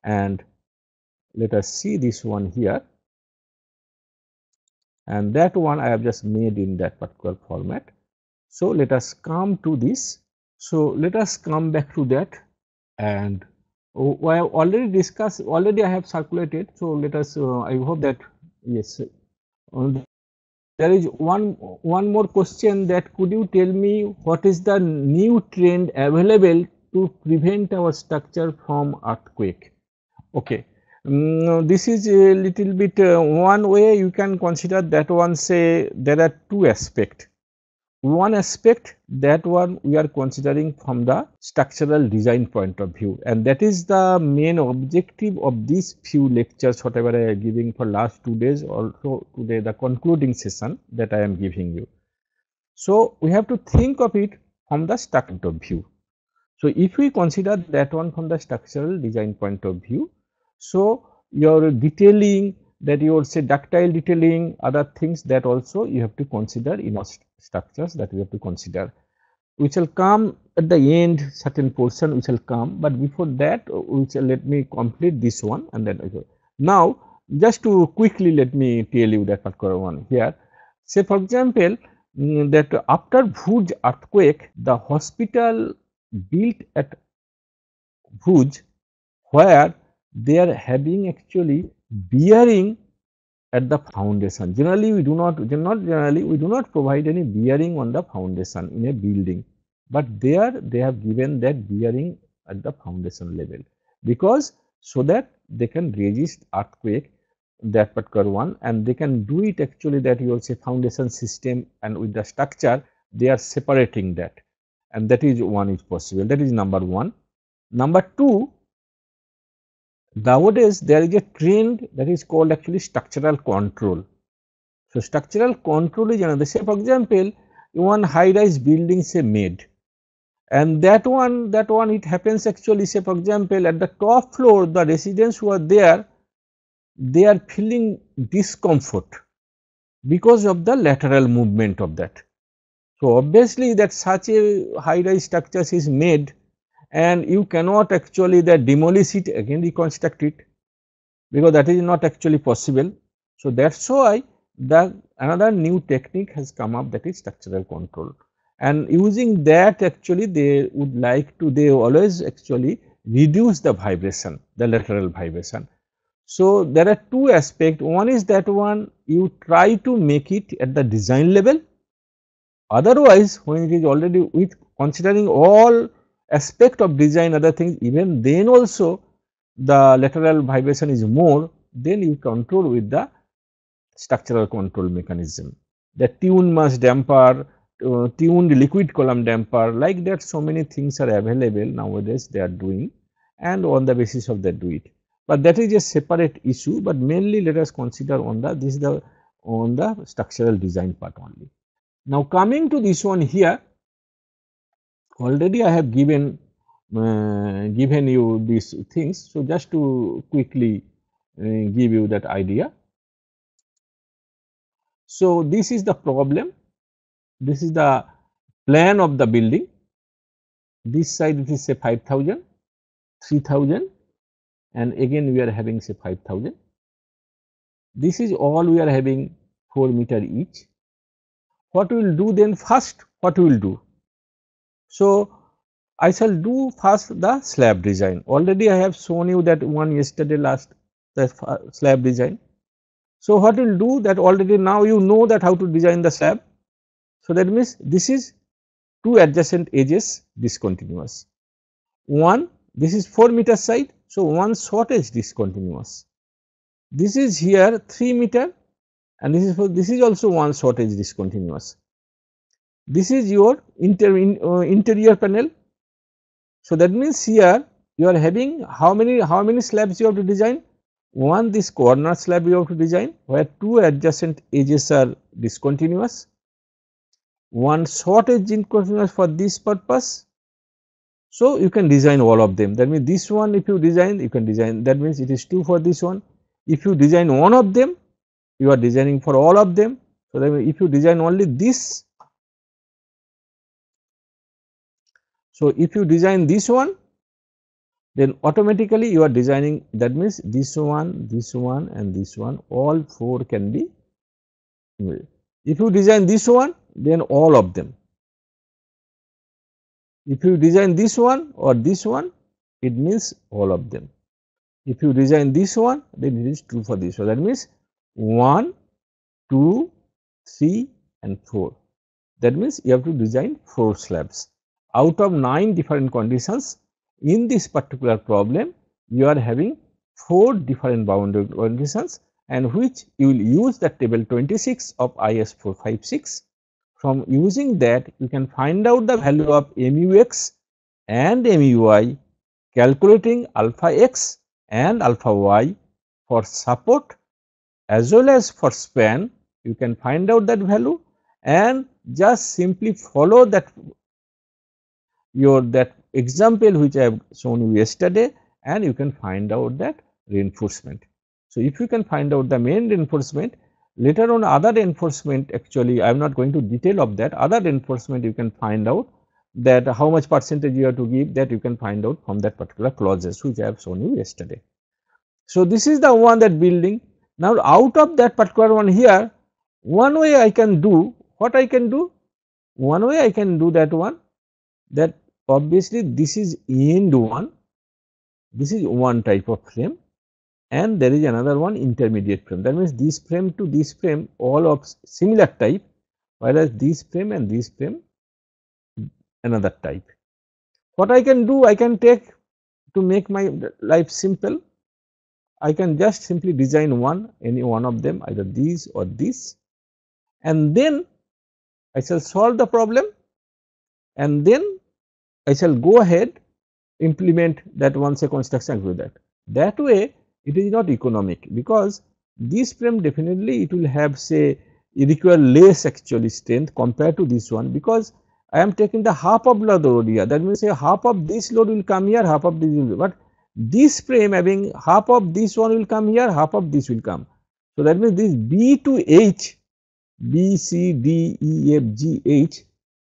and let us see this one here and that one I have just made in that particular format. So, let us come to this so let us come back to that and oh, I have already discussed already I have circulated. So let us uh, I hope that yes uh, there is one one more question that could you tell me what is the new trend available to prevent our structure from earthquake. Okay. Mm, uh, this is a little bit uh, one way you can consider that one say there are two aspect one aspect that one we are considering from the structural design point of view and that is the main objective of these few lectures whatever I am giving for last two days also today the concluding session that I am giving you. So, we have to think of it from the structural view. So, if we consider that one from the structural design point of view, so your detailing that you would say ductile detailing, other things that also you have to consider inner st structures that we have to consider. We shall come at the end certain portion we shall come, but before that uh, we shall uh, let me complete this one and then okay. Now, just to quickly let me tell you that particular one here. Say for example, mm, that after Bhuj earthquake, the hospital built at Bhuj where they are having actually bearing at the foundation. Generally, we do not, not generally, we do not provide any bearing on the foundation in a building, but there they have given that bearing at the foundation level because so that they can resist earthquake that particular one and they can do it actually that you say foundation system and with the structure they are separating that and that is one is possible that is number one number two Nowadays, there is a trend that is called actually structural control. So, structural control is another. Say, for example, one high-rise building say made, and that one, that one, it happens actually. Say, for example, at the top floor, the residents who are there, they are feeling discomfort because of the lateral movement of that. So, obviously, that such a high-rise structure is made and you cannot actually that demolish it again reconstruct it because that is not actually possible. So, that is why the another new technique has come up that is structural control and using that actually they would like to they always actually reduce the vibration the lateral vibration. So, there are two aspects one is that one you try to make it at the design level otherwise when it is already with considering all aspect of design other things even then also the lateral vibration is more then you control with the structural control mechanism. The tuned mass damper, uh, tuned liquid column damper like that so many things are available nowadays they are doing and on the basis of that do it. But that is a separate issue but mainly let us consider on the this is the on the structural design part only. Now coming to this one here already I have given uh, given you these things. So, just to quickly uh, give you that idea. So, this is the problem, this is the plan of the building, this side is say 5000, 3000 and again we are having say 5000. This is all we are having 4 meter each. What we will do then first, what we will do? So, I shall do first the slab design. Already I have shown you that one yesterday last the uh, slab design. So, what will do that already now you know that how to design the slab. So, that means this is two adjacent edges discontinuous. One this is 4 meter side. So, one short edge discontinuous. This is here 3 meter and this is for, this is also one short edge discontinuous. This is your inter in, uh, interior panel. So that means here you are having how many how many slabs you have to design? One this corner slab you have to design where two adjacent edges are discontinuous. One short edge incontinuous for this purpose. So you can design all of them. That means this one if you design you can design that means it is two for this one. If you design one of them you are designing for all of them. So that means if you design only this So, if you design this one then automatically you are designing that means this one, this one and this one all 4 can be made. If you design this one then all of them. If you design this one or this one it means all of them. If you design this one then it is true for this one that means 1, 2, 3 and 4 that means you have to design 4 slabs out of 9 different conditions in this particular problem you are having 4 different boundary conditions and which you will use the table 26 of IS 456. From using that you can find out the value of MUX and MUI calculating alpha x and alpha y for support as well as for span you can find out that value and just simply follow that your that example which I have shown you yesterday and you can find out that reinforcement. So, if you can find out the main reinforcement later on other reinforcement actually I am not going to detail of that other reinforcement you can find out that how much percentage you have to give that you can find out from that particular clauses which I have shown you yesterday. So, this is the one that building now out of that particular one here one way I can do what I can do one way I can do that one that Obviously, this is end one, this is one type of frame and there is another one intermediate frame. That means, this frame to this frame all of similar type whereas this frame and this frame another type. What I can do? I can take to make my life simple. I can just simply design one any one of them either these or this and then I shall solve the problem and then I shall go ahead implement that one second structure with that. That way it is not economic because this frame definitely it will have say it require less actually strength compared to this one because I am taking the half of the load here that means say half of this load will come here half of this will but this frame having half of this one will come here half of this will come. So, that means this B to H B C D E F G H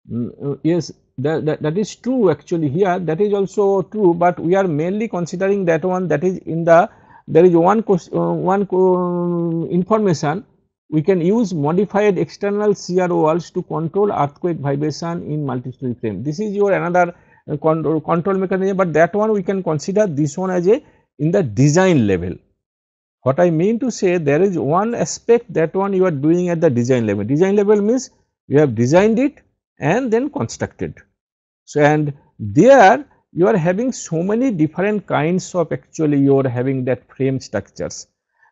mm, uh, yes that, that is true actually here that is also true, but we are mainly considering that one that is in the there is one uh, one uh, information we can use modified external CRO walls to control earthquake vibration in multi-story frame. This is your another uh, control, control mechanism, but that one we can consider this one as a in the design level. What I mean to say there is one aspect that one you are doing at the design level. Design level means you have designed it and then constructed. So, and there you are having so many different kinds of actually you are having that frame structures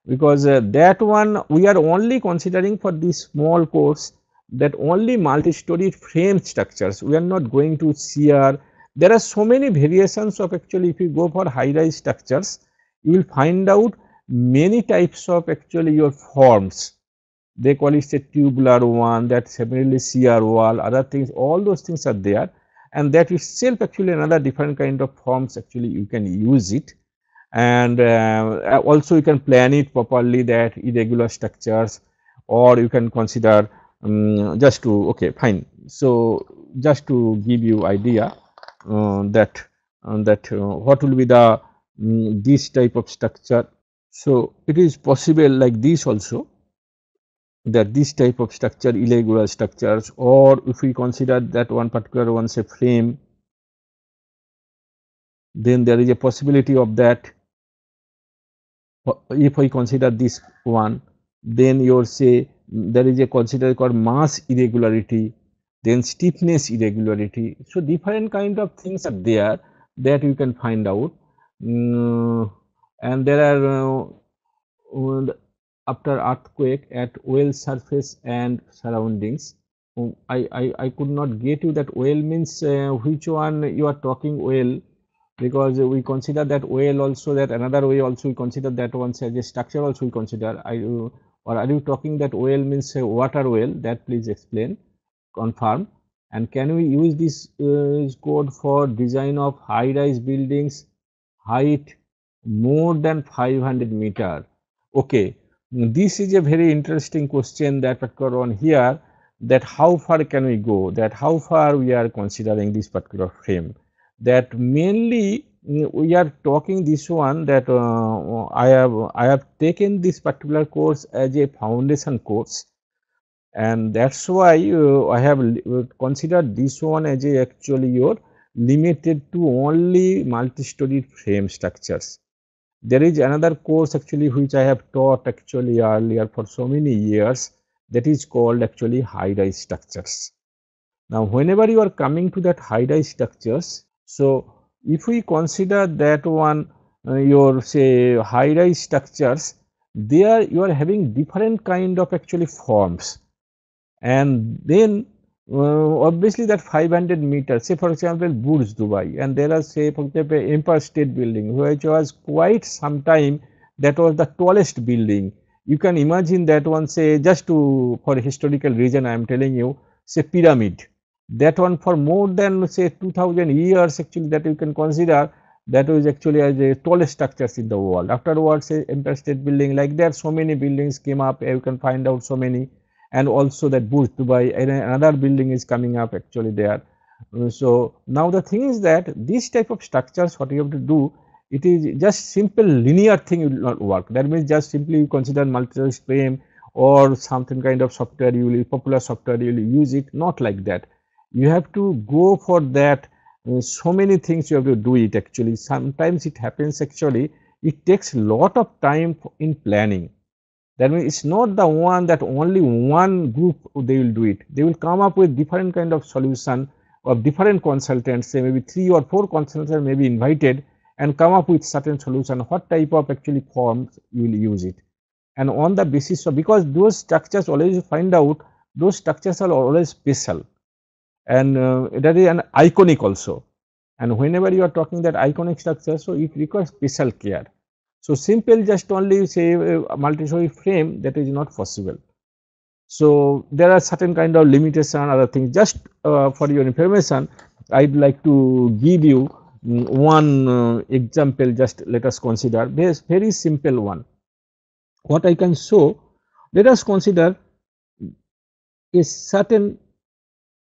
because uh, that one we are only considering for this small course that only multi-story frame structures we are not going to see. Are there are so many variations of actually if you go for high-rise structures you will find out many types of actually your forms they call it a tubular one that similarly shear wall other things all those things are there and that itself actually another different kind of forms actually you can use it and uh, uh, also you can plan it properly that irregular structures or you can consider um, just to okay fine so just to give you idea uh, that uh, that uh, what will be the um, this type of structure so it is possible like this also that this type of structure irregular structures or if we consider that one particular one a frame then there is a possibility of that if I consider this one then you'll say there is a consider called mass irregularity then stiffness irregularity. So, different kind of things are there that you can find out mm, and there are uh, after earthquake at well surface and surroundings. Um, I, I, I could not get you that well means uh, which one you are talking well because we consider that well also that another way also we consider that one as a structure also we consider. Are you, or are you talking that well means uh, water well that please explain confirm and can we use this uh, code for design of high rise buildings height more than 500 meter okay this is a very interesting question that occur on here that how far can we go that how far we are considering this particular frame that mainly we are talking this one that uh, I have I have taken this particular course as a foundation course and that's why uh, I have uh, considered this one as a actually your limited to only multi-storied frame structures there is another course actually which I have taught actually earlier for so many years that is called actually high-rise structures. Now, whenever you are coming to that high-rise structures, so if we consider that one uh, your say high-rise structures, there you are having different kind of actually forms and then uh, obviously that 500 meters say for example Burj Dubai and there are say for example Empire State Building which was quite some time that was the tallest building you can imagine that one say just to for historical reason I am telling you say pyramid that one for more than say 2000 years actually that you can consider that was actually as the tallest structures in the world afterwards say Empire State Building like there so many buildings came up you can find out so many and also that Burj Dubai and another building is coming up actually there. Uh, so, now the thing is that this type of structures what you have to do it is just simple linear thing will not work that means just simply you consider multiple frame or something kind of software you will popular software you will use it not like that. You have to go for that uh, so many things you have to do it actually sometimes it happens actually it takes lot of time in planning that means it's not the one that only one group they will do it. They will come up with different kind of solution of different consultants, say maybe three or four consultants may be invited and come up with certain solution, what type of actually forms you will use it. And on the basis of, because those structures always find out, those structures are always special and uh, that is an iconic also. And whenever you are talking that iconic structure, so it requires special care. So, simple just only say a uh, multi-story frame that is not possible. So, there are certain kind of limitation other things just uh, for your information I would like to give you um, one uh, example just let us consider this very simple one. What I can show let us consider a certain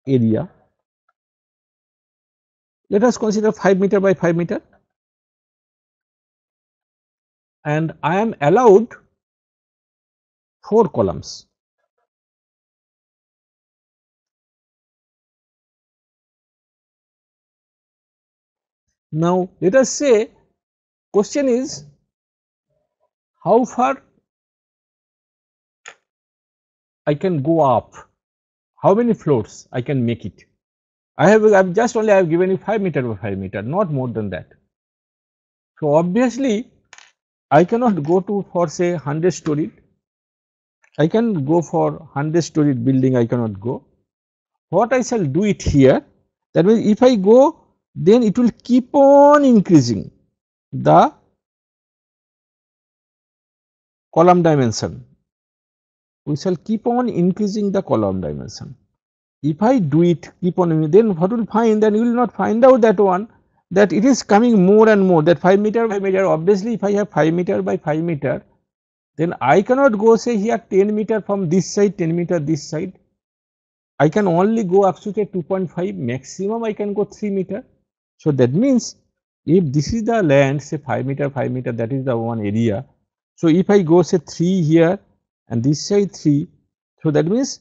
area let us consider 5 meter by 5 meter and I am allowed 4 columns. Now, let us say question is how far I can go up, how many floors I can make it. I have I have just only I have given you 5 meter by 5 meter, not more than that. So, obviously I cannot go to for say 100 storied, I can go for 100 storied building I cannot go. What I shall do it here that means if I go then it will keep on increasing the column dimension. We shall keep on increasing the column dimension. If I do it keep on then what will find then you will not find out that one that it is coming more and more that 5 meter by meter obviously if I have 5 meter by 5 meter then I cannot go say here 10 meter from this side 10 meter this side I can only go up to say 2.5 maximum I can go 3 meter. So that means if this is the land say 5 meter 5 meter that is the one area. So if I go say 3 here and this side 3 so that means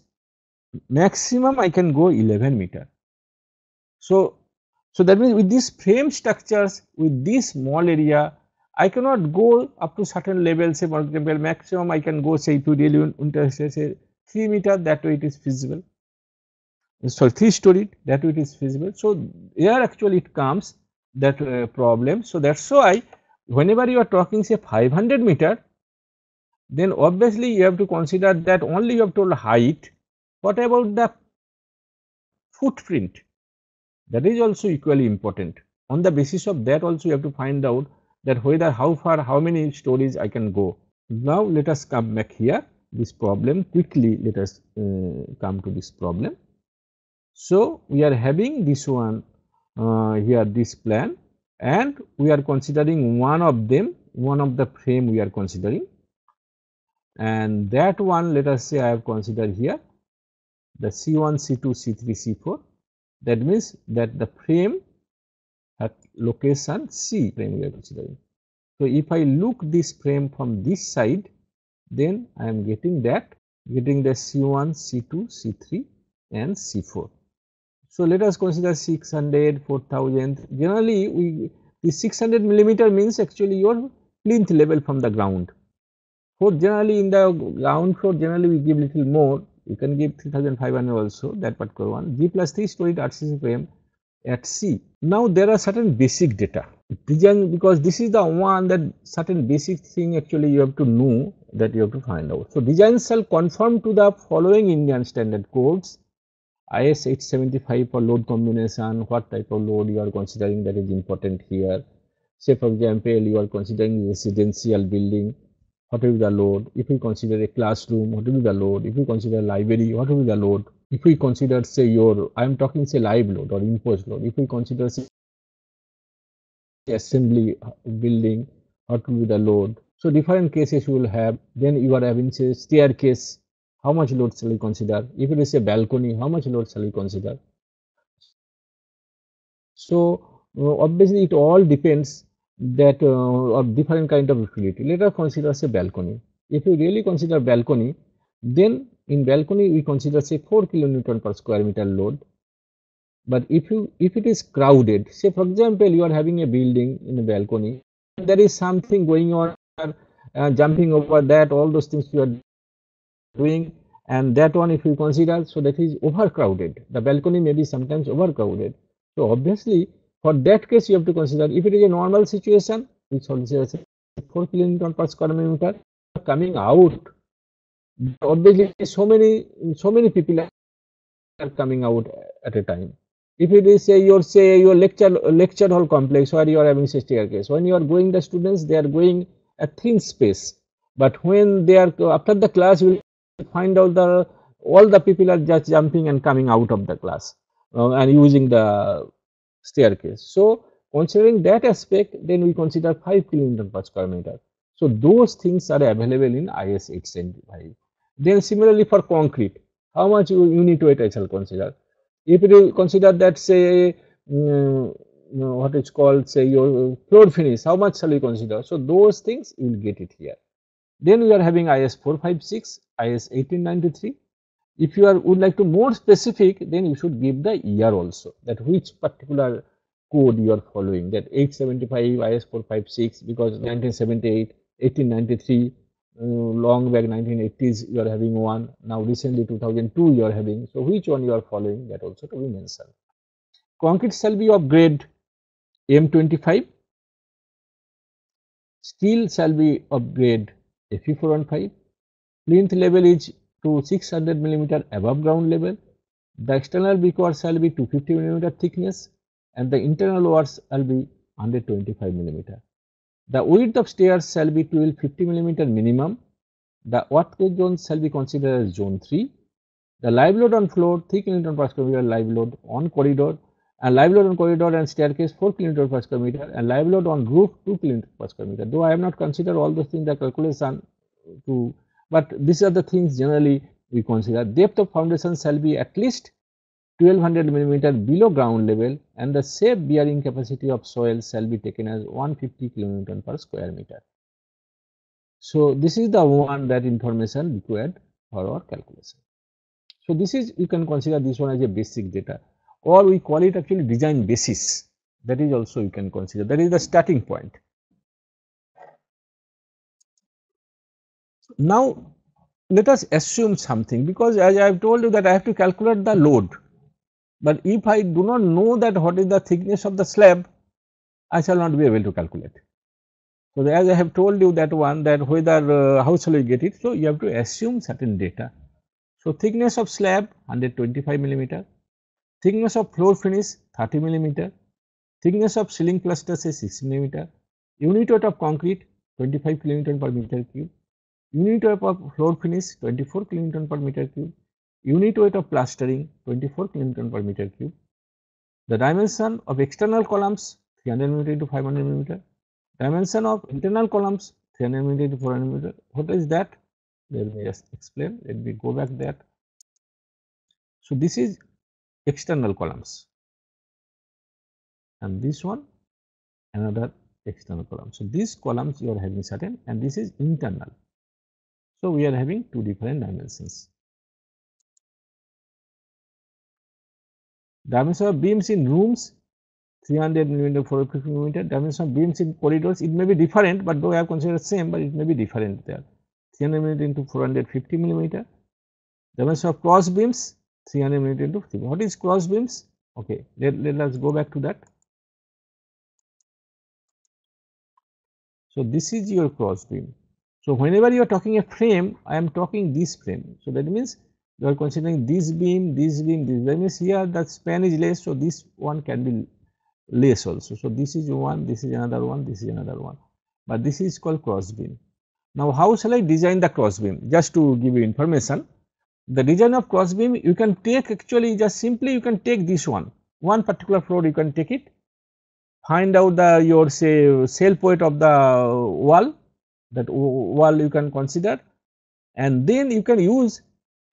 maximum I can go 11 meter. So so, that means with these frame structures with this small area I cannot go up to certain level say for example maximum I can go say to really say, say 3 meter that way it is feasible So 3 story that way it is feasible. So, here actually it comes that uh, problem. So, that is why whenever you are talking say 500 meter then obviously you have to consider that only you have told height what about the footprint that is also equally important. On the basis of that also you have to find out that whether how far how many stories I can go. Now let us come back here this problem quickly let us uh, come to this problem. So we are having this one uh, here this plan and we are considering one of them one of the frame we are considering and that one let us say I have considered here the C1, C2, C3, C4 that means that the frame at location C frame we are considering. So, if I look this frame from this side, then I am getting that getting the C1, C2, C3 and C4. So, let us consider 600, 4000 generally we the 600 millimeter means actually your plinth level from the ground. For generally in the ground floor generally we give little more you can give 3500 also that particular one g plus 3 story RCC frame at c now there are certain basic data because this is the one that certain basic thing actually you have to know that you have to find out so design shall conform to the following indian standard codes is 875 for load combination what type of load you are considering that is important here say for example you are considering residential building what will be the load if we consider a classroom what will be the load if we consider a library what will be the load if we consider say your i am talking say live load or imposed load if we consider say assembly uh, building what will be the load so different cases you will have then you are having say staircase how much load shall we consider if it is a balcony how much load shall we consider so uh, obviously it all depends that uh, different kind of utility. Let us consider say balcony. If you really consider balcony, then in balcony we consider say 4 kilonewton per square meter load. But if you if it is crowded, say for example you are having a building in a balcony, there is something going on, uh, jumping over that, all those things you are doing, and that one if you consider, so that is overcrowded. The balcony may be sometimes overcrowded. So obviously for that case, you have to consider if it is a normal situation, which is 4 kilonewton per square millimeter coming out. Obviously, so many so many people are coming out at a time. If it is say your say your lecture lecture hall complex where you are having a staircase, when you are going the students they are going a thin space, but when they are after the class you will find out the all the people are just jumping and coming out of the class uh, and using the staircase. So considering that aspect, then we consider 5 kilonewton per square meter. So those things are available in IS 875. Then similarly for concrete, how much you unit weight I shall consider? If you consider that say um, what is called say your floor finish, how much shall you consider? So those things you will get it here. Then we are having IS 456, IS 1893, if you are would like to more specific, then you should give the year also that which particular code you are following that 875 IS456 because 1978, 1893, uh, long back 1980s you are having one, now recently 2002 you are having. So, which one you are following that also to be mentioned. Concrete shall be of grade M25, steel shall be of grade Fe415, plinth level is to 600 millimeter above ground level. The external brick shall be 250 millimeter thickness and the internal walls shall be 125 millimeter. The width of stairs shall be 1250 millimeter minimum. The earthquake zone shall be considered as zone 3. The live load on floor 3 kN per square meter live load on corridor and live load on corridor and staircase 4 kilometer per square meter and live load on roof 2 kilometer per square meter. Though I have not considered all those things the calculation to but these are the things generally we consider. Depth of foundation shall be at least 1200 millimeter below ground level and the safe bearing capacity of soil shall be taken as 150 kilonewton per square meter. So, this is the one that information required for our calculation. So, this is you can consider this one as a basic data or we call it actually design basis that is also you can consider that is the starting point. Now, let us assume something because as I have told you that I have to calculate the load. But if I do not know that what is the thickness of the slab, I shall not be able to calculate. So, as I have told you that one that whether uh, how shall you get it, so you have to assume certain data. So, thickness of slab 125 millimeter, thickness of floor finish 30 millimeter, thickness of ceiling cluster say 6 millimeter, unit weight of concrete 25 kilometer per meter cube, unit weight of floor finish 24 kilonewton per meter cube, unit weight of plastering 24 kilonewton per meter cube. The dimension of external columns 300 mm to 500 mm, dimension of internal columns 300 mm to 400 mm. What is that? Let me just explain. Let me go back there. So this is external columns, and this one another external column. So these columns you are having certain, and this is internal. So we are having two different dimensions. Dimension of beams in rooms 300 millimeter, 450 millimeter. Dimension of beams in corridors it may be different, but though I have considered same, but it may be different there. 300 millimeter into 450 millimeter. Dimension of cross beams 300 millimeter into 50. What is cross beams? Okay, let, let us go back to that. So this is your cross beam. So, whenever you are talking a frame, I am talking this frame. So, that means you are considering this beam, this beam, this. That means here the span is less, so this one can be less also. So, this is one, this is another one, this is another one, but this is called cross beam. Now, how shall I design the cross beam? Just to give you information, the design of cross beam you can take actually just simply you can take this one, one particular floor you can take it, find out the your say sale weight of the wall that wall you can consider and then you can use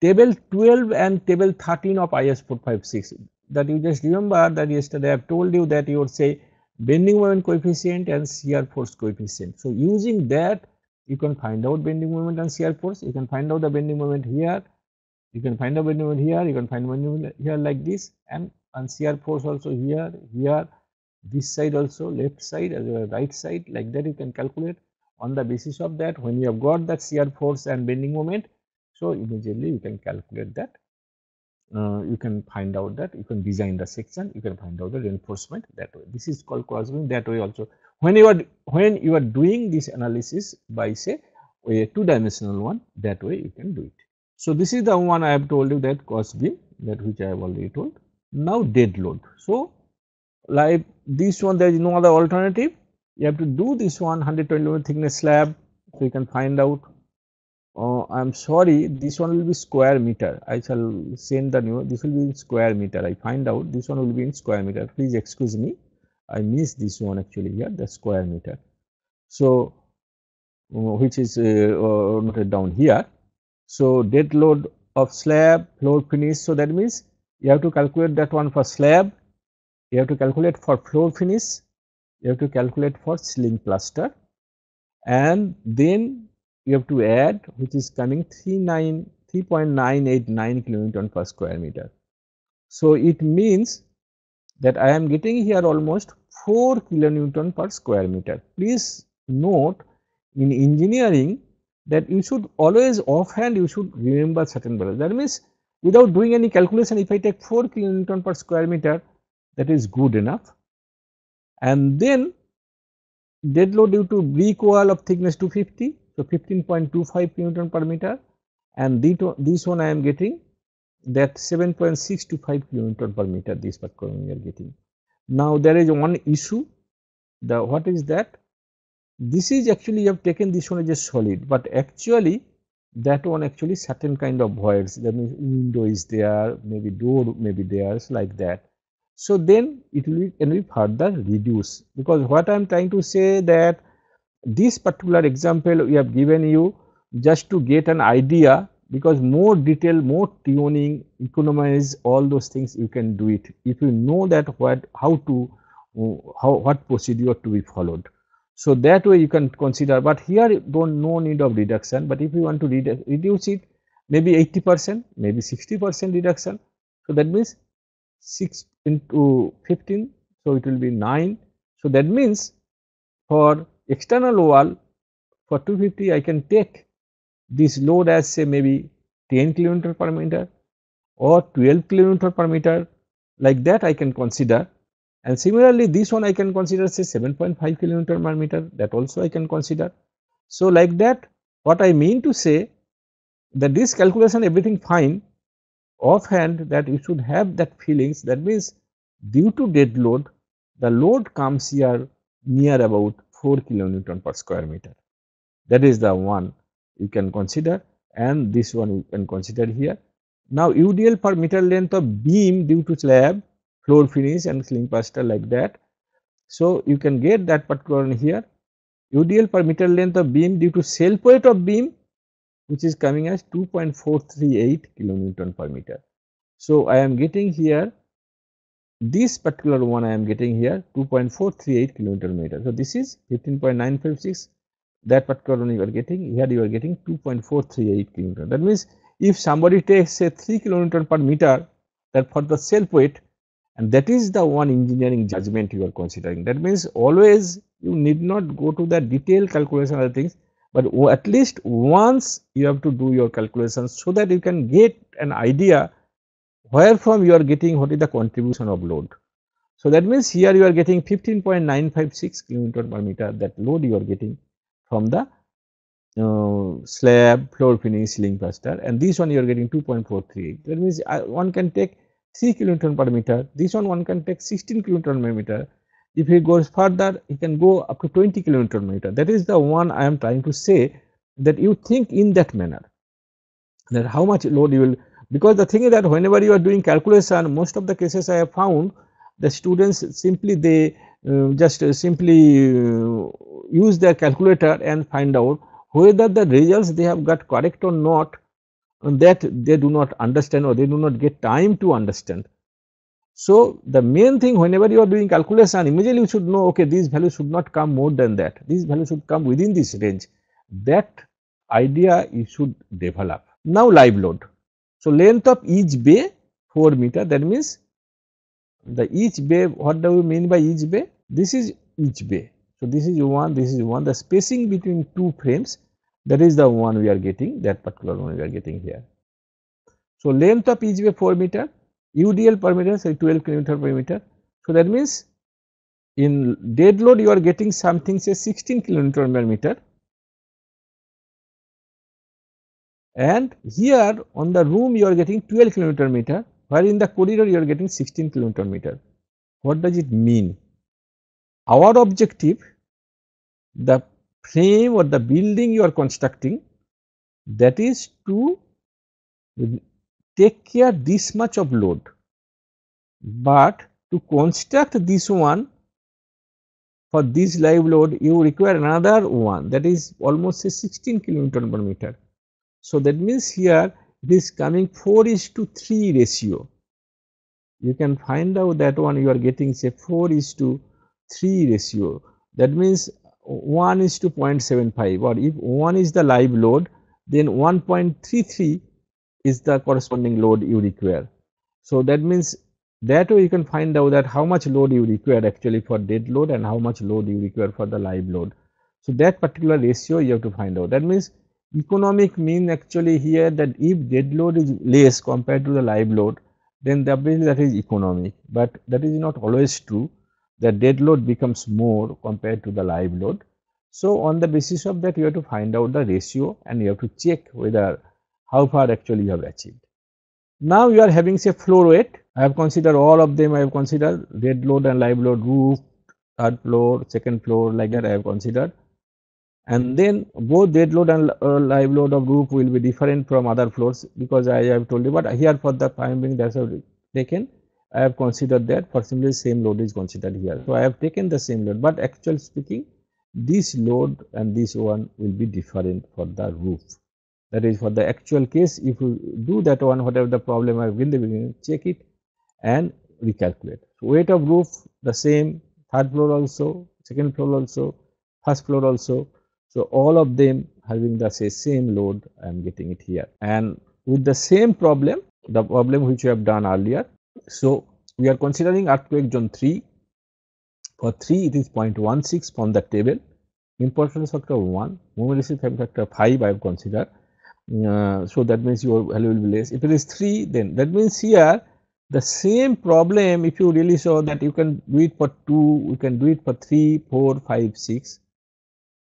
table 12 and table 13 of IS 456 that you just remember that yesterday I have told you that you would say bending moment coefficient and shear force coefficient. So, using that you can find out bending moment and shear force, you can find out the bending moment here, you can find out bending moment here, you can find bending moment here like this and, and shear force also here, here, this side also, left side as well as right side like that you can calculate on the basis of that when you have got that shear force and bending moment so immediately you can calculate that uh, you can find out that you can design the section you can find out the reinforcement that way this is called cross beam that way also when you are when you are doing this analysis by say a two dimensional one that way you can do it so this is the one i have told you that cross beam that which i have already told now dead load so like this one there is no other alternative you have to do this one 120 thickness slab so you can find out uh, i am sorry this one will be square meter i shall send the new this will be in square meter i find out this one will be in square meter please excuse me i missed this one actually here the square meter so uh, which is uh, uh noted down here so dead load of slab floor finish so that means you have to calculate that one for slab you have to calculate for floor finish you have to calculate for ceiling cluster and then you have to add which is coming 3.989 kilonewton per square meter. So, it means that I am getting here almost 4 kilonewton per square meter. Please note in engineering that you should always offhand you should remember certain values. That means without doing any calculation if I take 4 kilonewton per square meter that is good enough and then dead load due to brick wall of thickness 250 so 15.25 newton per meter and this one I am getting that 7.625 newton per meter this particular we are getting. Now there is one issue the what is that this is actually you have taken this one as a solid but actually that one actually certain kind of voids that means window is there maybe door may be there like that so then it will be, can be further reduced because what I am trying to say that this particular example we have given you just to get an idea because more detail, more tuning, economize all those things you can do it if you know that what how to how what procedure to be followed. So that way you can consider but here don't no need of reduction but if you want to reduce it maybe 80 percent maybe 60 percent reduction. So that means 6 into 15. So, it will be 9. So, that means for external wall for 250 I can take this load as say maybe 10 kilometer per meter or 12 kilometer per meter like that I can consider and similarly this one I can consider say 7.5 kilometer per meter that also I can consider. So, like that what I mean to say that this calculation everything fine offhand that you should have that feelings that means due to dead load the load comes here near about 4 kilonewton per square meter that is the one you can consider and this one you can consider here. Now UDL per meter length of beam due to slab floor finish and ceiling plaster like that. So you can get that particular one here UDL per meter length of beam due to self weight of beam which is coming as 2.438 kilonewton per meter. So, I am getting here this particular one I am getting here 2.438 kilonewton meter. So, this is 15.956 that particular one you are getting here you are getting 2.438 kilonewton. That means, if somebody takes say 3 kilonewton per meter that for the self weight and that is the one engineering judgment you are considering. That means, always you need not go to the detailed calculation other things but at least once you have to do your calculations so that you can get an idea where from you are getting what is the contribution of load. So that means here you are getting 15.956 kN per meter that load you are getting from the uh, slab, floor finish, ceiling plaster and this one you are getting 2.438. That means uh, one can take 3 kN per meter, this one one can take 16 kN per meter, if he goes further, he can go up to 20 kilometer meter. That is the one I am trying to say that you think in that manner that how much load you will because the thing is that whenever you are doing calculation most of the cases I have found the students simply they uh, just uh, simply uh, use their calculator and find out whether the results they have got correct or not that they do not understand or they do not get time to understand so, the main thing whenever you are doing calculation immediately you should know okay these values should not come more than that, these values should come within this range that idea you should develop. Now, live load. So, length of each bay 4 meter that means the each bay what do we mean by each bay? This is each bay. So, this is one this is one the spacing between two frames that is the one we are getting that particular one we are getting here. So, length of each bay 4 meter UDL per meter say 12 kilometer meter. So, that means in dead load you are getting something say 16 kilometer meter, and here on the room you are getting 12 kilometer meter while in the corridor you are getting 16 kilometer meter. What does it mean? Our objective the frame or the building you are constructing that is to take care this much of load, but to construct this one for this live load you require another one that is almost say 16 kilometer per meter. So, that means here it is coming 4 is to 3 ratio. You can find out that one you are getting say 4 is to 3 ratio that means 1 is to 0.75 or if 1 is the live load then 1.33 is the corresponding load you require. So, that means that way you can find out that how much load you require actually for dead load and how much load you require for the live load. So, that particular ratio you have to find out that means economic mean actually here that if dead load is less compared to the live load then obviously that is economic but that is not always true the dead load becomes more compared to the live load. So, on the basis of that you have to find out the ratio and you have to check whether how far actually you have achieved. Now you are having say floor weight, I have considered all of them, I have considered dead load and live load, roof, third floor, second floor like that I have considered. And then both dead load and uh, live load of roof will be different from other floors because I have told you but here for the time being that's taken I have considered that for similarly same load is considered here. So I have taken the same load but actually speaking this load and this one will be different for the roof that is for the actual case if you do that one whatever the problem I have in the beginning check it and recalculate. So, weight of roof the same third floor also second floor also first floor also. So, all of them having the say, same load I am getting it here and with the same problem the problem which we have done earlier. So, we are considering earthquake zone 3 for 3 it is 0.16 from the table importance factor 1 moment factor 5 I have considered uh, so that means your value will be less. If it is 3 then that means here the same problem if you really saw that you can do it for 2, you can do it for 3, 4, 5, 6,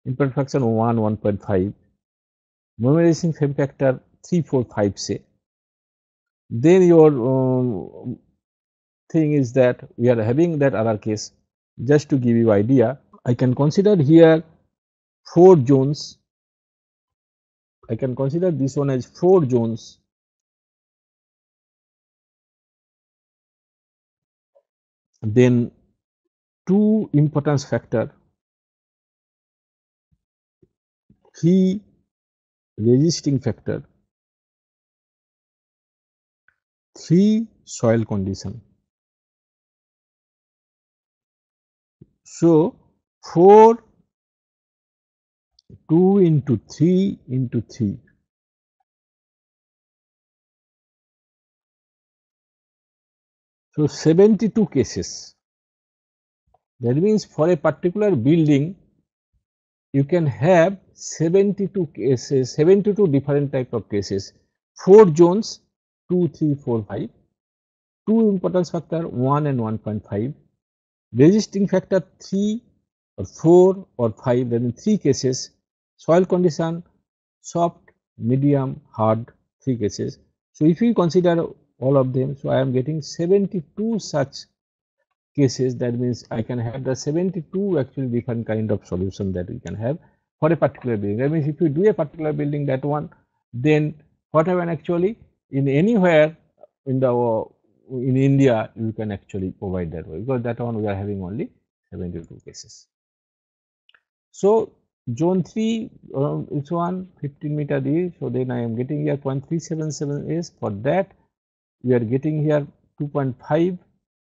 imperfection 1, 1.5, memorizing fame factor 3, 4, 5 say. Then your um, thing is that we are having that other case just to give you idea. I can consider here 4 zones I can consider this one as four zones then two importance factor three resisting factor three soil condition so four 2 into 3 into 3. So, 72 cases. That means for a particular building, you can have 72 cases, 72 different type of cases, 4 zones 2, 3, 4, 5, 2 importance factor 1 and 1.5, resisting factor 3 or 4 or 5, then 3 cases soil condition, soft, medium, hard, three cases. So, if you consider all of them, so I am getting 72 such cases that means I can have the 72 actually different kind of solution that we can have for a particular building. That means if you do a particular building that one, then what happen actually in anywhere in the uh, in India you can actually provide that way because that one we are having only 72 cases. So zone 3 um, each one 15 meter D. So then I am getting here 0.377 is for that we are getting here 2.5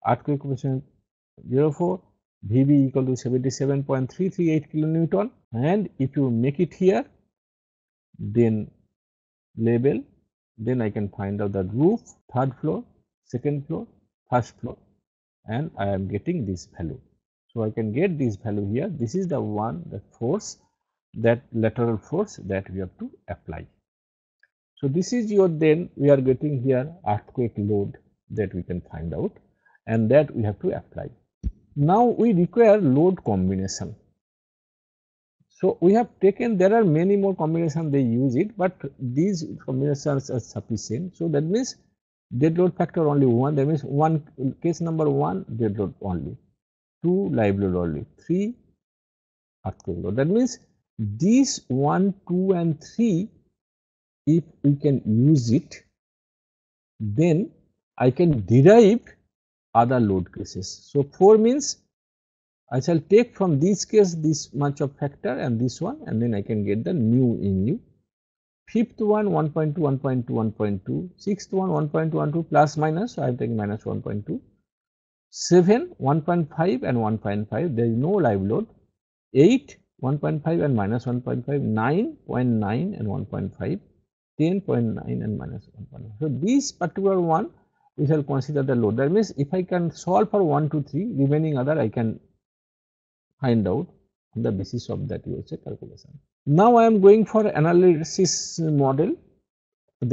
earthquake coefficient 04 VB equal to 77.338 kilonewton and if you make it here then label then I can find out that roof third floor second floor first floor and I am getting this value. So I can get this value here. This is the one the force that lateral force that we have to apply. So this is your then we are getting here earthquake load that we can find out and that we have to apply. Now we require load combination. So we have taken there are many more combinations they use it but these combinations are sufficient. So that means dead load factor only one that means one case number one dead load only 2 load only, 3 octane That means these 1, 2 and 3 if we can use it then I can derive other load cases. So, 4 means I shall take from this case this much of factor and this one and then I can get the new new. Fifth one 1.2, 1.2, 1.2, sixth one 1.12 plus minus, so I am taking minus 1.2 7 1.5 and 1.5 there is no live load 8 1.5 and minus 1.5 9.9 and 1.5 10.9 and minus 1.5 so this particular one we shall consider the load that means if i can solve for 1 to 3 remaining other i can find out on the basis of that You check calculation now i am going for analysis model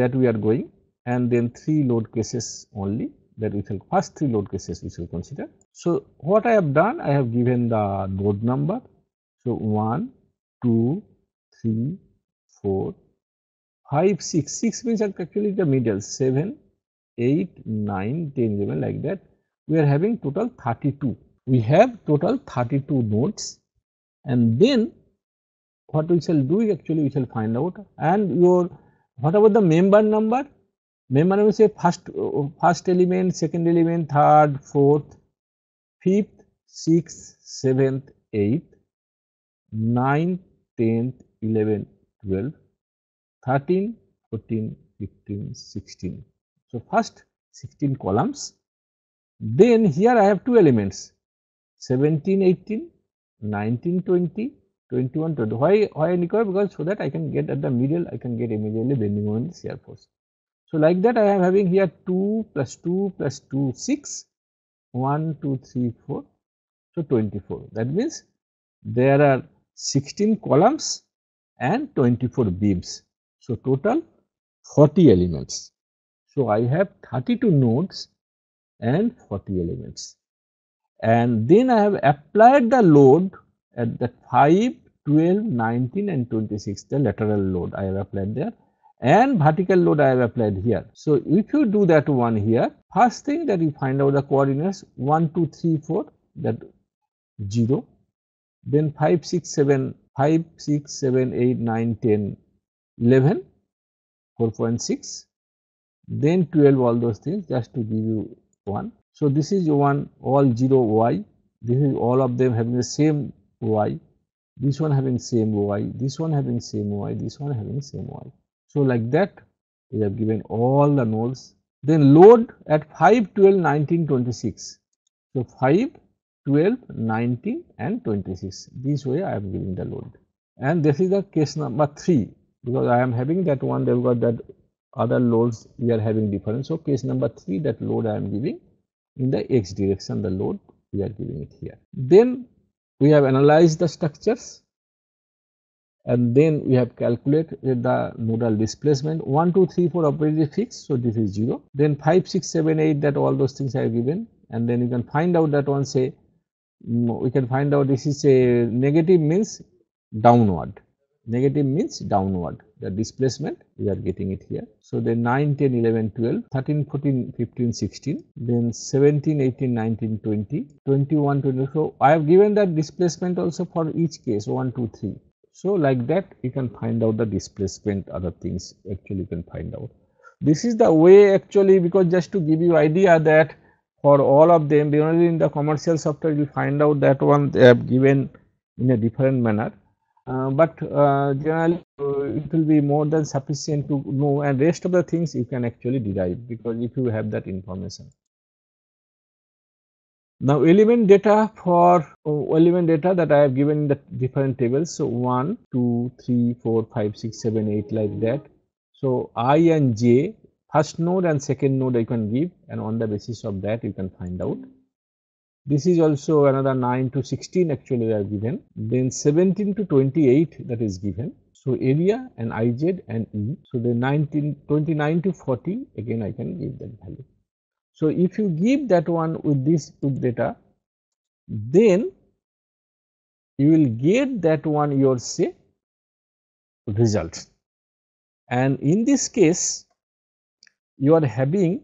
that we are going and then three load cases only that we shall first three load cases we shall consider. So, what I have done I have given the node number. So, 1, 2, 3, 4, 5, 6, 6 means actually the middle 7, 8, 9, 10, 11 like that we are having total 32. We have total 32 nodes and then what we shall do is actually we shall find out and your what about the member number member মানে হচ্ছে first first element second element third fourth fifth six seventh eighth nine tenth eleven twelve thirteen fourteen fifteen sixteen so first sixteen columns then here I have two elements seventeen eighteen nineteen twenty twenty one twenty why why নিকর because so that I can get at the middle I can get immediately bending went shear force So, like that I am having here 2 plus 2 plus 2 6 1 2 3 4 so 24 that means there are 16 columns and 24 beams. So, total 40 elements. So, I have 32 nodes and 40 elements and then I have applied the load at the 5, 12, 19 and 26 the lateral load I have applied there and vertical load I have applied here. So, if you do that one here, first thing that you find out the coordinates 1, 2, 3, 4 that 0, then 5, 6, 7, 5, 6, 7, 8, 9, 10, 11, 4.6, then 12 all those things just to give you 1. So, this is 1 all 0 y, this is all of them having the same y, this one having same y, this one having same y, this one having same y. So, like that we have given all the nodes then load at 5, 12, 19, 26. So, 5, 12, 19 and 26 this way I am giving the load and this is the case number 3 because I am having that one they have got that other loads we are having difference. So, case number 3 that load I am giving in the x direction the load we are giving it here. Then we have analyzed the structures and then we have calculated the nodal displacement 1 2 3 4 is fixed so this is 0 then 5 6 7 8 that all those things are given and then you can find out that one say mm, we can find out this is a negative means downward negative means downward the displacement we are getting it here. So, then 9, 10, 11, 12, 13, 14, 15, 16, then 17, 18, 19, 20, 21, 24. I have given that displacement also for each case 1, 2, 3. So like that, you can find out the displacement, other things actually you can find out. This is the way actually because just to give you idea that for all of them, generally in the commercial software, you find out that one they have given in a different manner. Uh, but uh, generally uh, it will be more than sufficient to know and rest of the things you can actually derive because if you have that information. Now element data for oh, element data that I have given in the different tables. So 1, 2, 3, 4, 5, 6, 7, 8 like that. So i and j first node and second node I can give and on the basis of that you can find out. This is also another 9 to 16 actually they are given. Then 17 to 28 that is given. So area and iz and e. So the 19, 29 to 40 again I can give that value. So, if you give that one with this input data, then you will get that one your say result. And in this case, you are having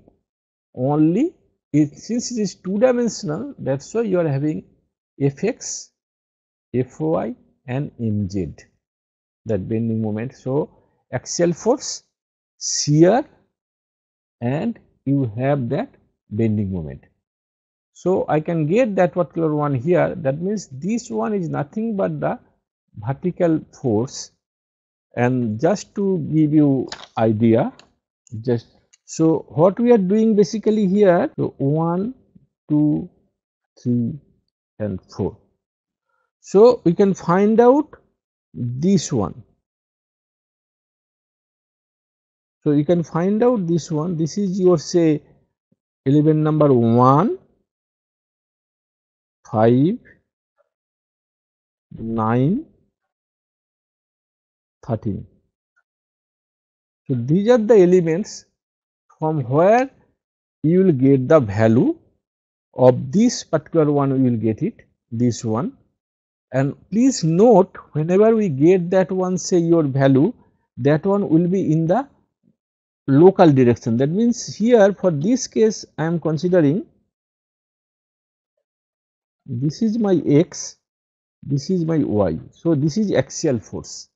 only it, since it is two dimensional, that is why you are having fx, fy, and mz that bending moment. So, axial force, shear, and you have that bending moment. So, I can get that particular one here that means this one is nothing but the vertical force and just to give you idea just so what we are doing basically here so 1 2 3 and 4 so we can find out this one So, you can find out this one this is your say element number 1 5 9 13. So, these are the elements from where you will get the value of this particular one You will get it this one and please note whenever we get that one say your value that one will be in the local direction that means here for this case I am considering this is my x this is my y so this is axial force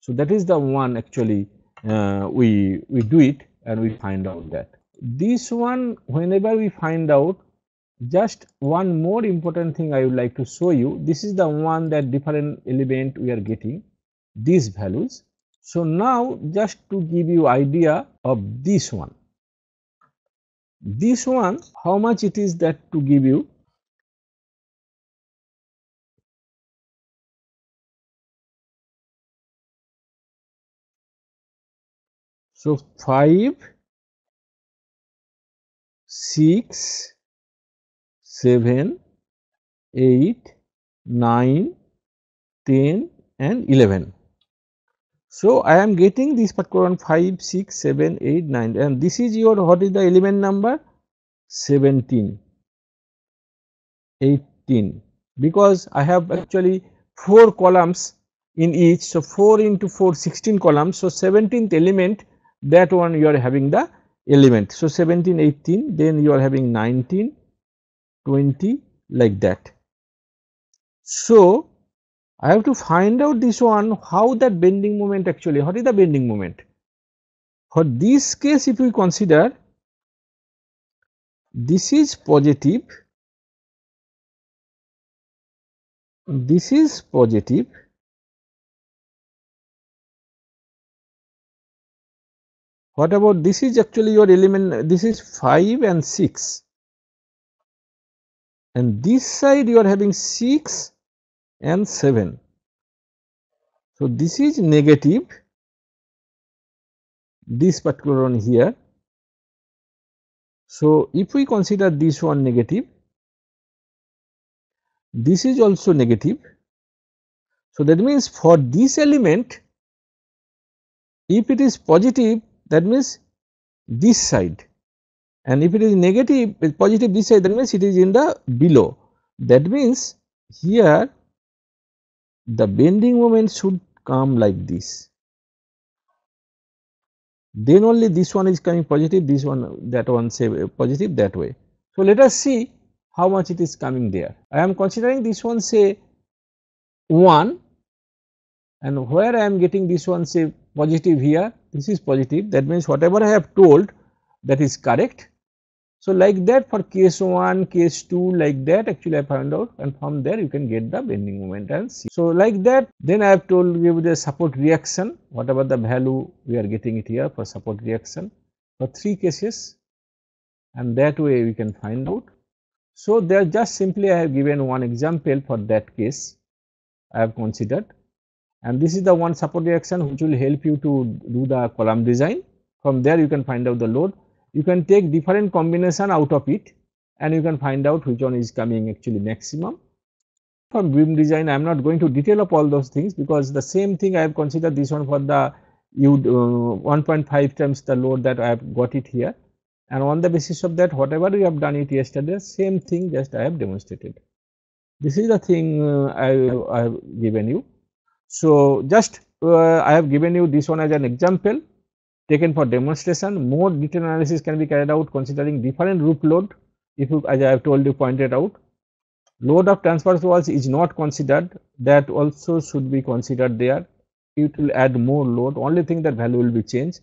so that is the one actually uh, we we do it and we find out that this one whenever we find out just one more important thing I would like to show you this is the one that different element we are getting these values so, now just to give you idea of this one, this one how much it is that to give you So, 5, 6, 7, 8, 9, 10 and 11. So, I am getting this particular one 5, 6, 7, 8, 9 and this is your what is the element number 17, 18 because I have actually 4 columns in each. So, 4 into 4 16 columns. So, 17th element that one you are having the element. So, 17, 18 then you are having 19, 20 like that. So, I have to find out this one how that bending moment actually what is the bending moment for this case if we consider this is positive this is positive what about this is actually your element this is 5 and 6 and this side you are having 6 and 7. So, this is negative this particular one here. So, if we consider this one negative, this is also negative. So, that means for this element if it is positive that means this side and if it is negative positive this side that means it is in the below that means here the bending moment should come like this then only this one is coming positive this one that one say uh, positive that way. So, let us see how much it is coming there. I am considering this one say 1 and where I am getting this one say positive here this is positive that means whatever I have told that is correct so, like that for case 1, case 2 like that actually I found out and from there you can get the bending moment and see. So, like that then I have told you the support reaction whatever the value we are getting it here for support reaction for 3 cases and that way we can find out. So, there just simply I have given one example for that case I have considered and this is the one support reaction which will help you to do the column design from there you can find out the load you can take different combination out of it and you can find out which one is coming actually maximum. From beam design I am not going to detail up all those things because the same thing I have considered this one for the you uh, 1.5 times the load that I have got it here and on the basis of that whatever we have done it yesterday same thing just I have demonstrated. This is the thing uh, I, I have given you. So, just uh, I have given you this one as an example taken for demonstration. More detailed analysis can be carried out considering different roof load if you, as I have told you pointed out. Load of transverse walls is not considered that also should be considered there. It will add more load only thing that value will be changed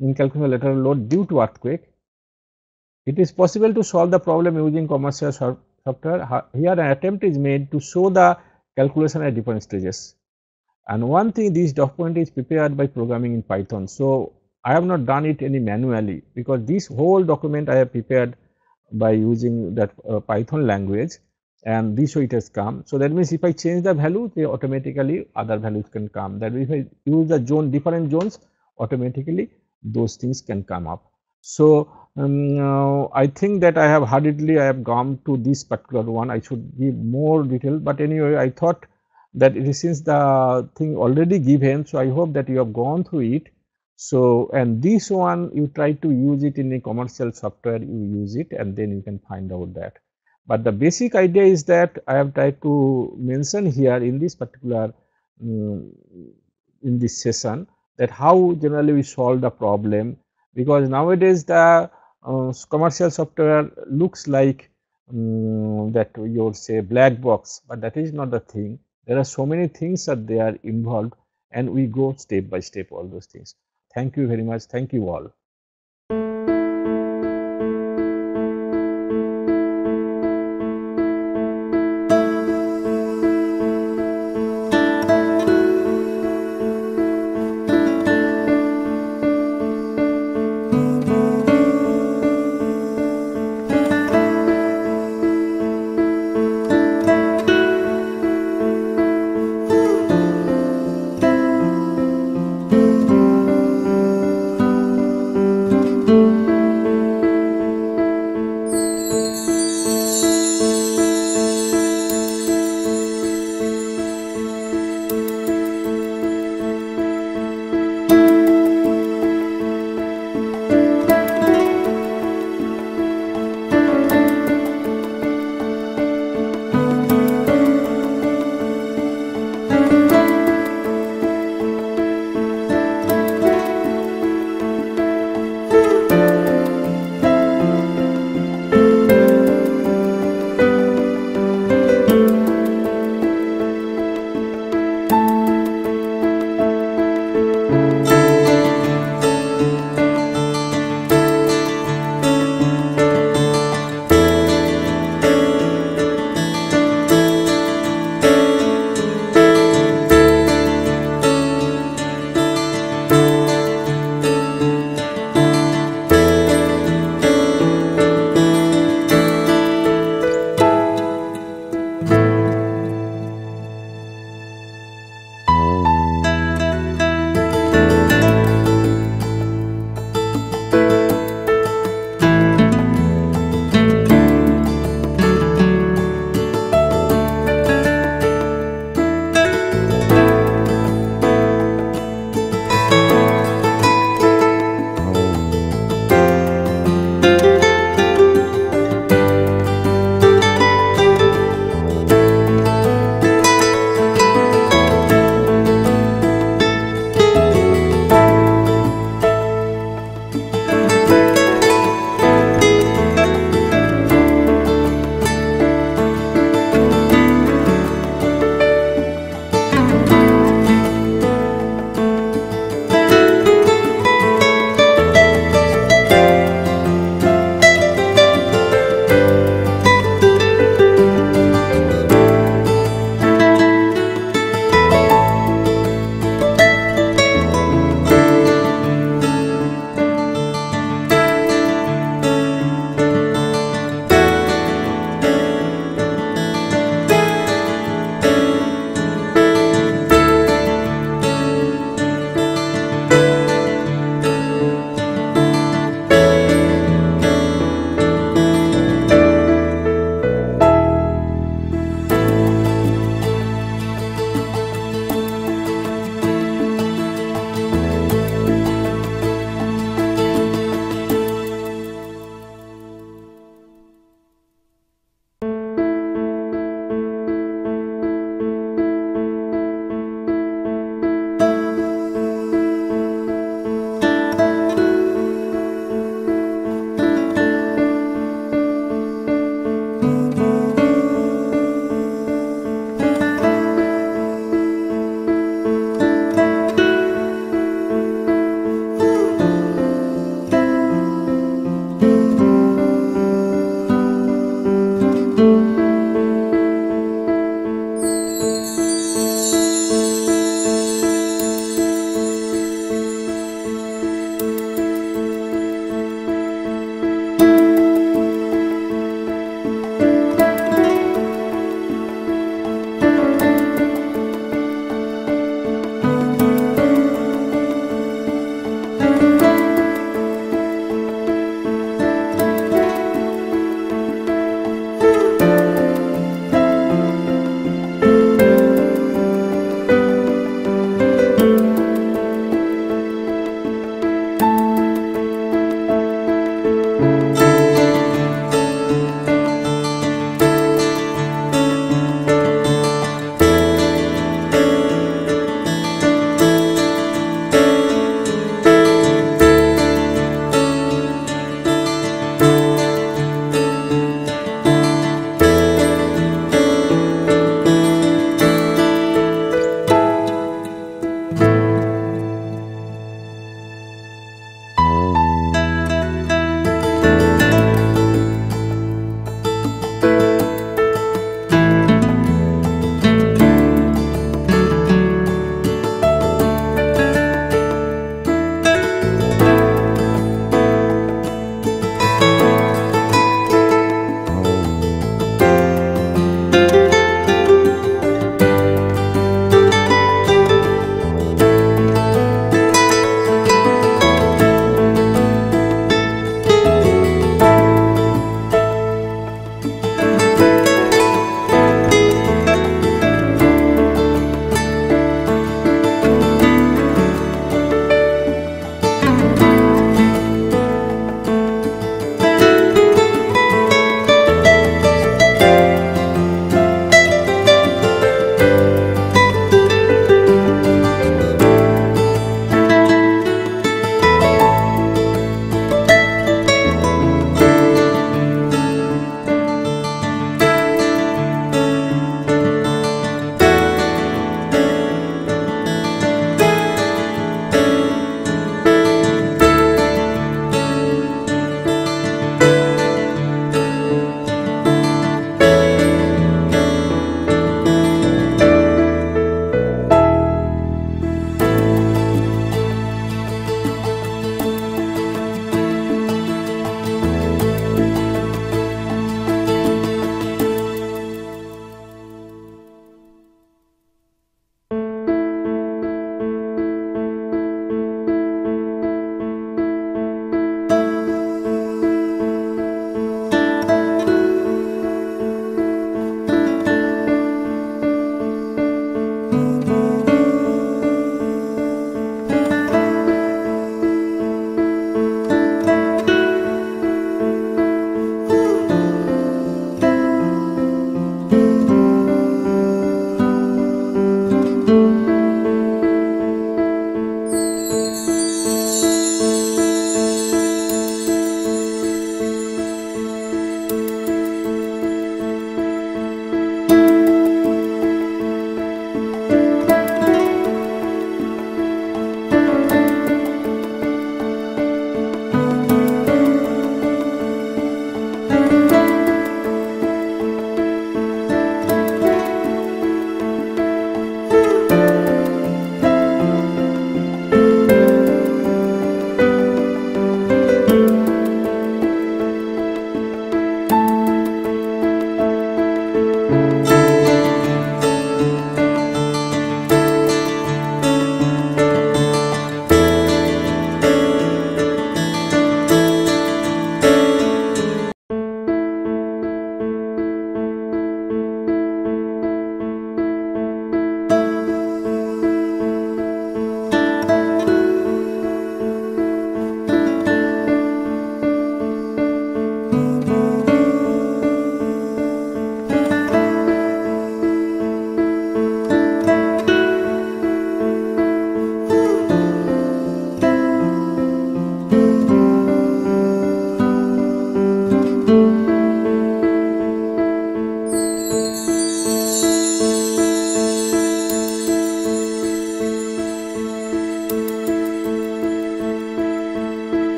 in calculating lateral load due to earthquake. It is possible to solve the problem using commercial software. Here an attempt is made to show the calculation at different stages. And one thing this document is prepared by programming in Python. So I have not done it any manually because this whole document I have prepared by using that uh, Python language and this way it has come. So that means if I change the value, they automatically other values can come. That means if I use the zone, different zones, automatically those things can come up. So um, uh, I think that I have hurriedly I have gone to this particular one. I should give more detail, but anyway, I thought that it is since the thing already given. So I hope that you have gone through it so, and this one you try to use it in a commercial software, you use it and then you can find out that. But the basic idea is that I have tried to mention here in this particular um, in this session that how generally we solve the problem because nowadays the uh, commercial software looks like um, that will say black box, but that is not the thing. There are so many things that they are involved and we go step by step all those things. Thank you very much. Thank you all.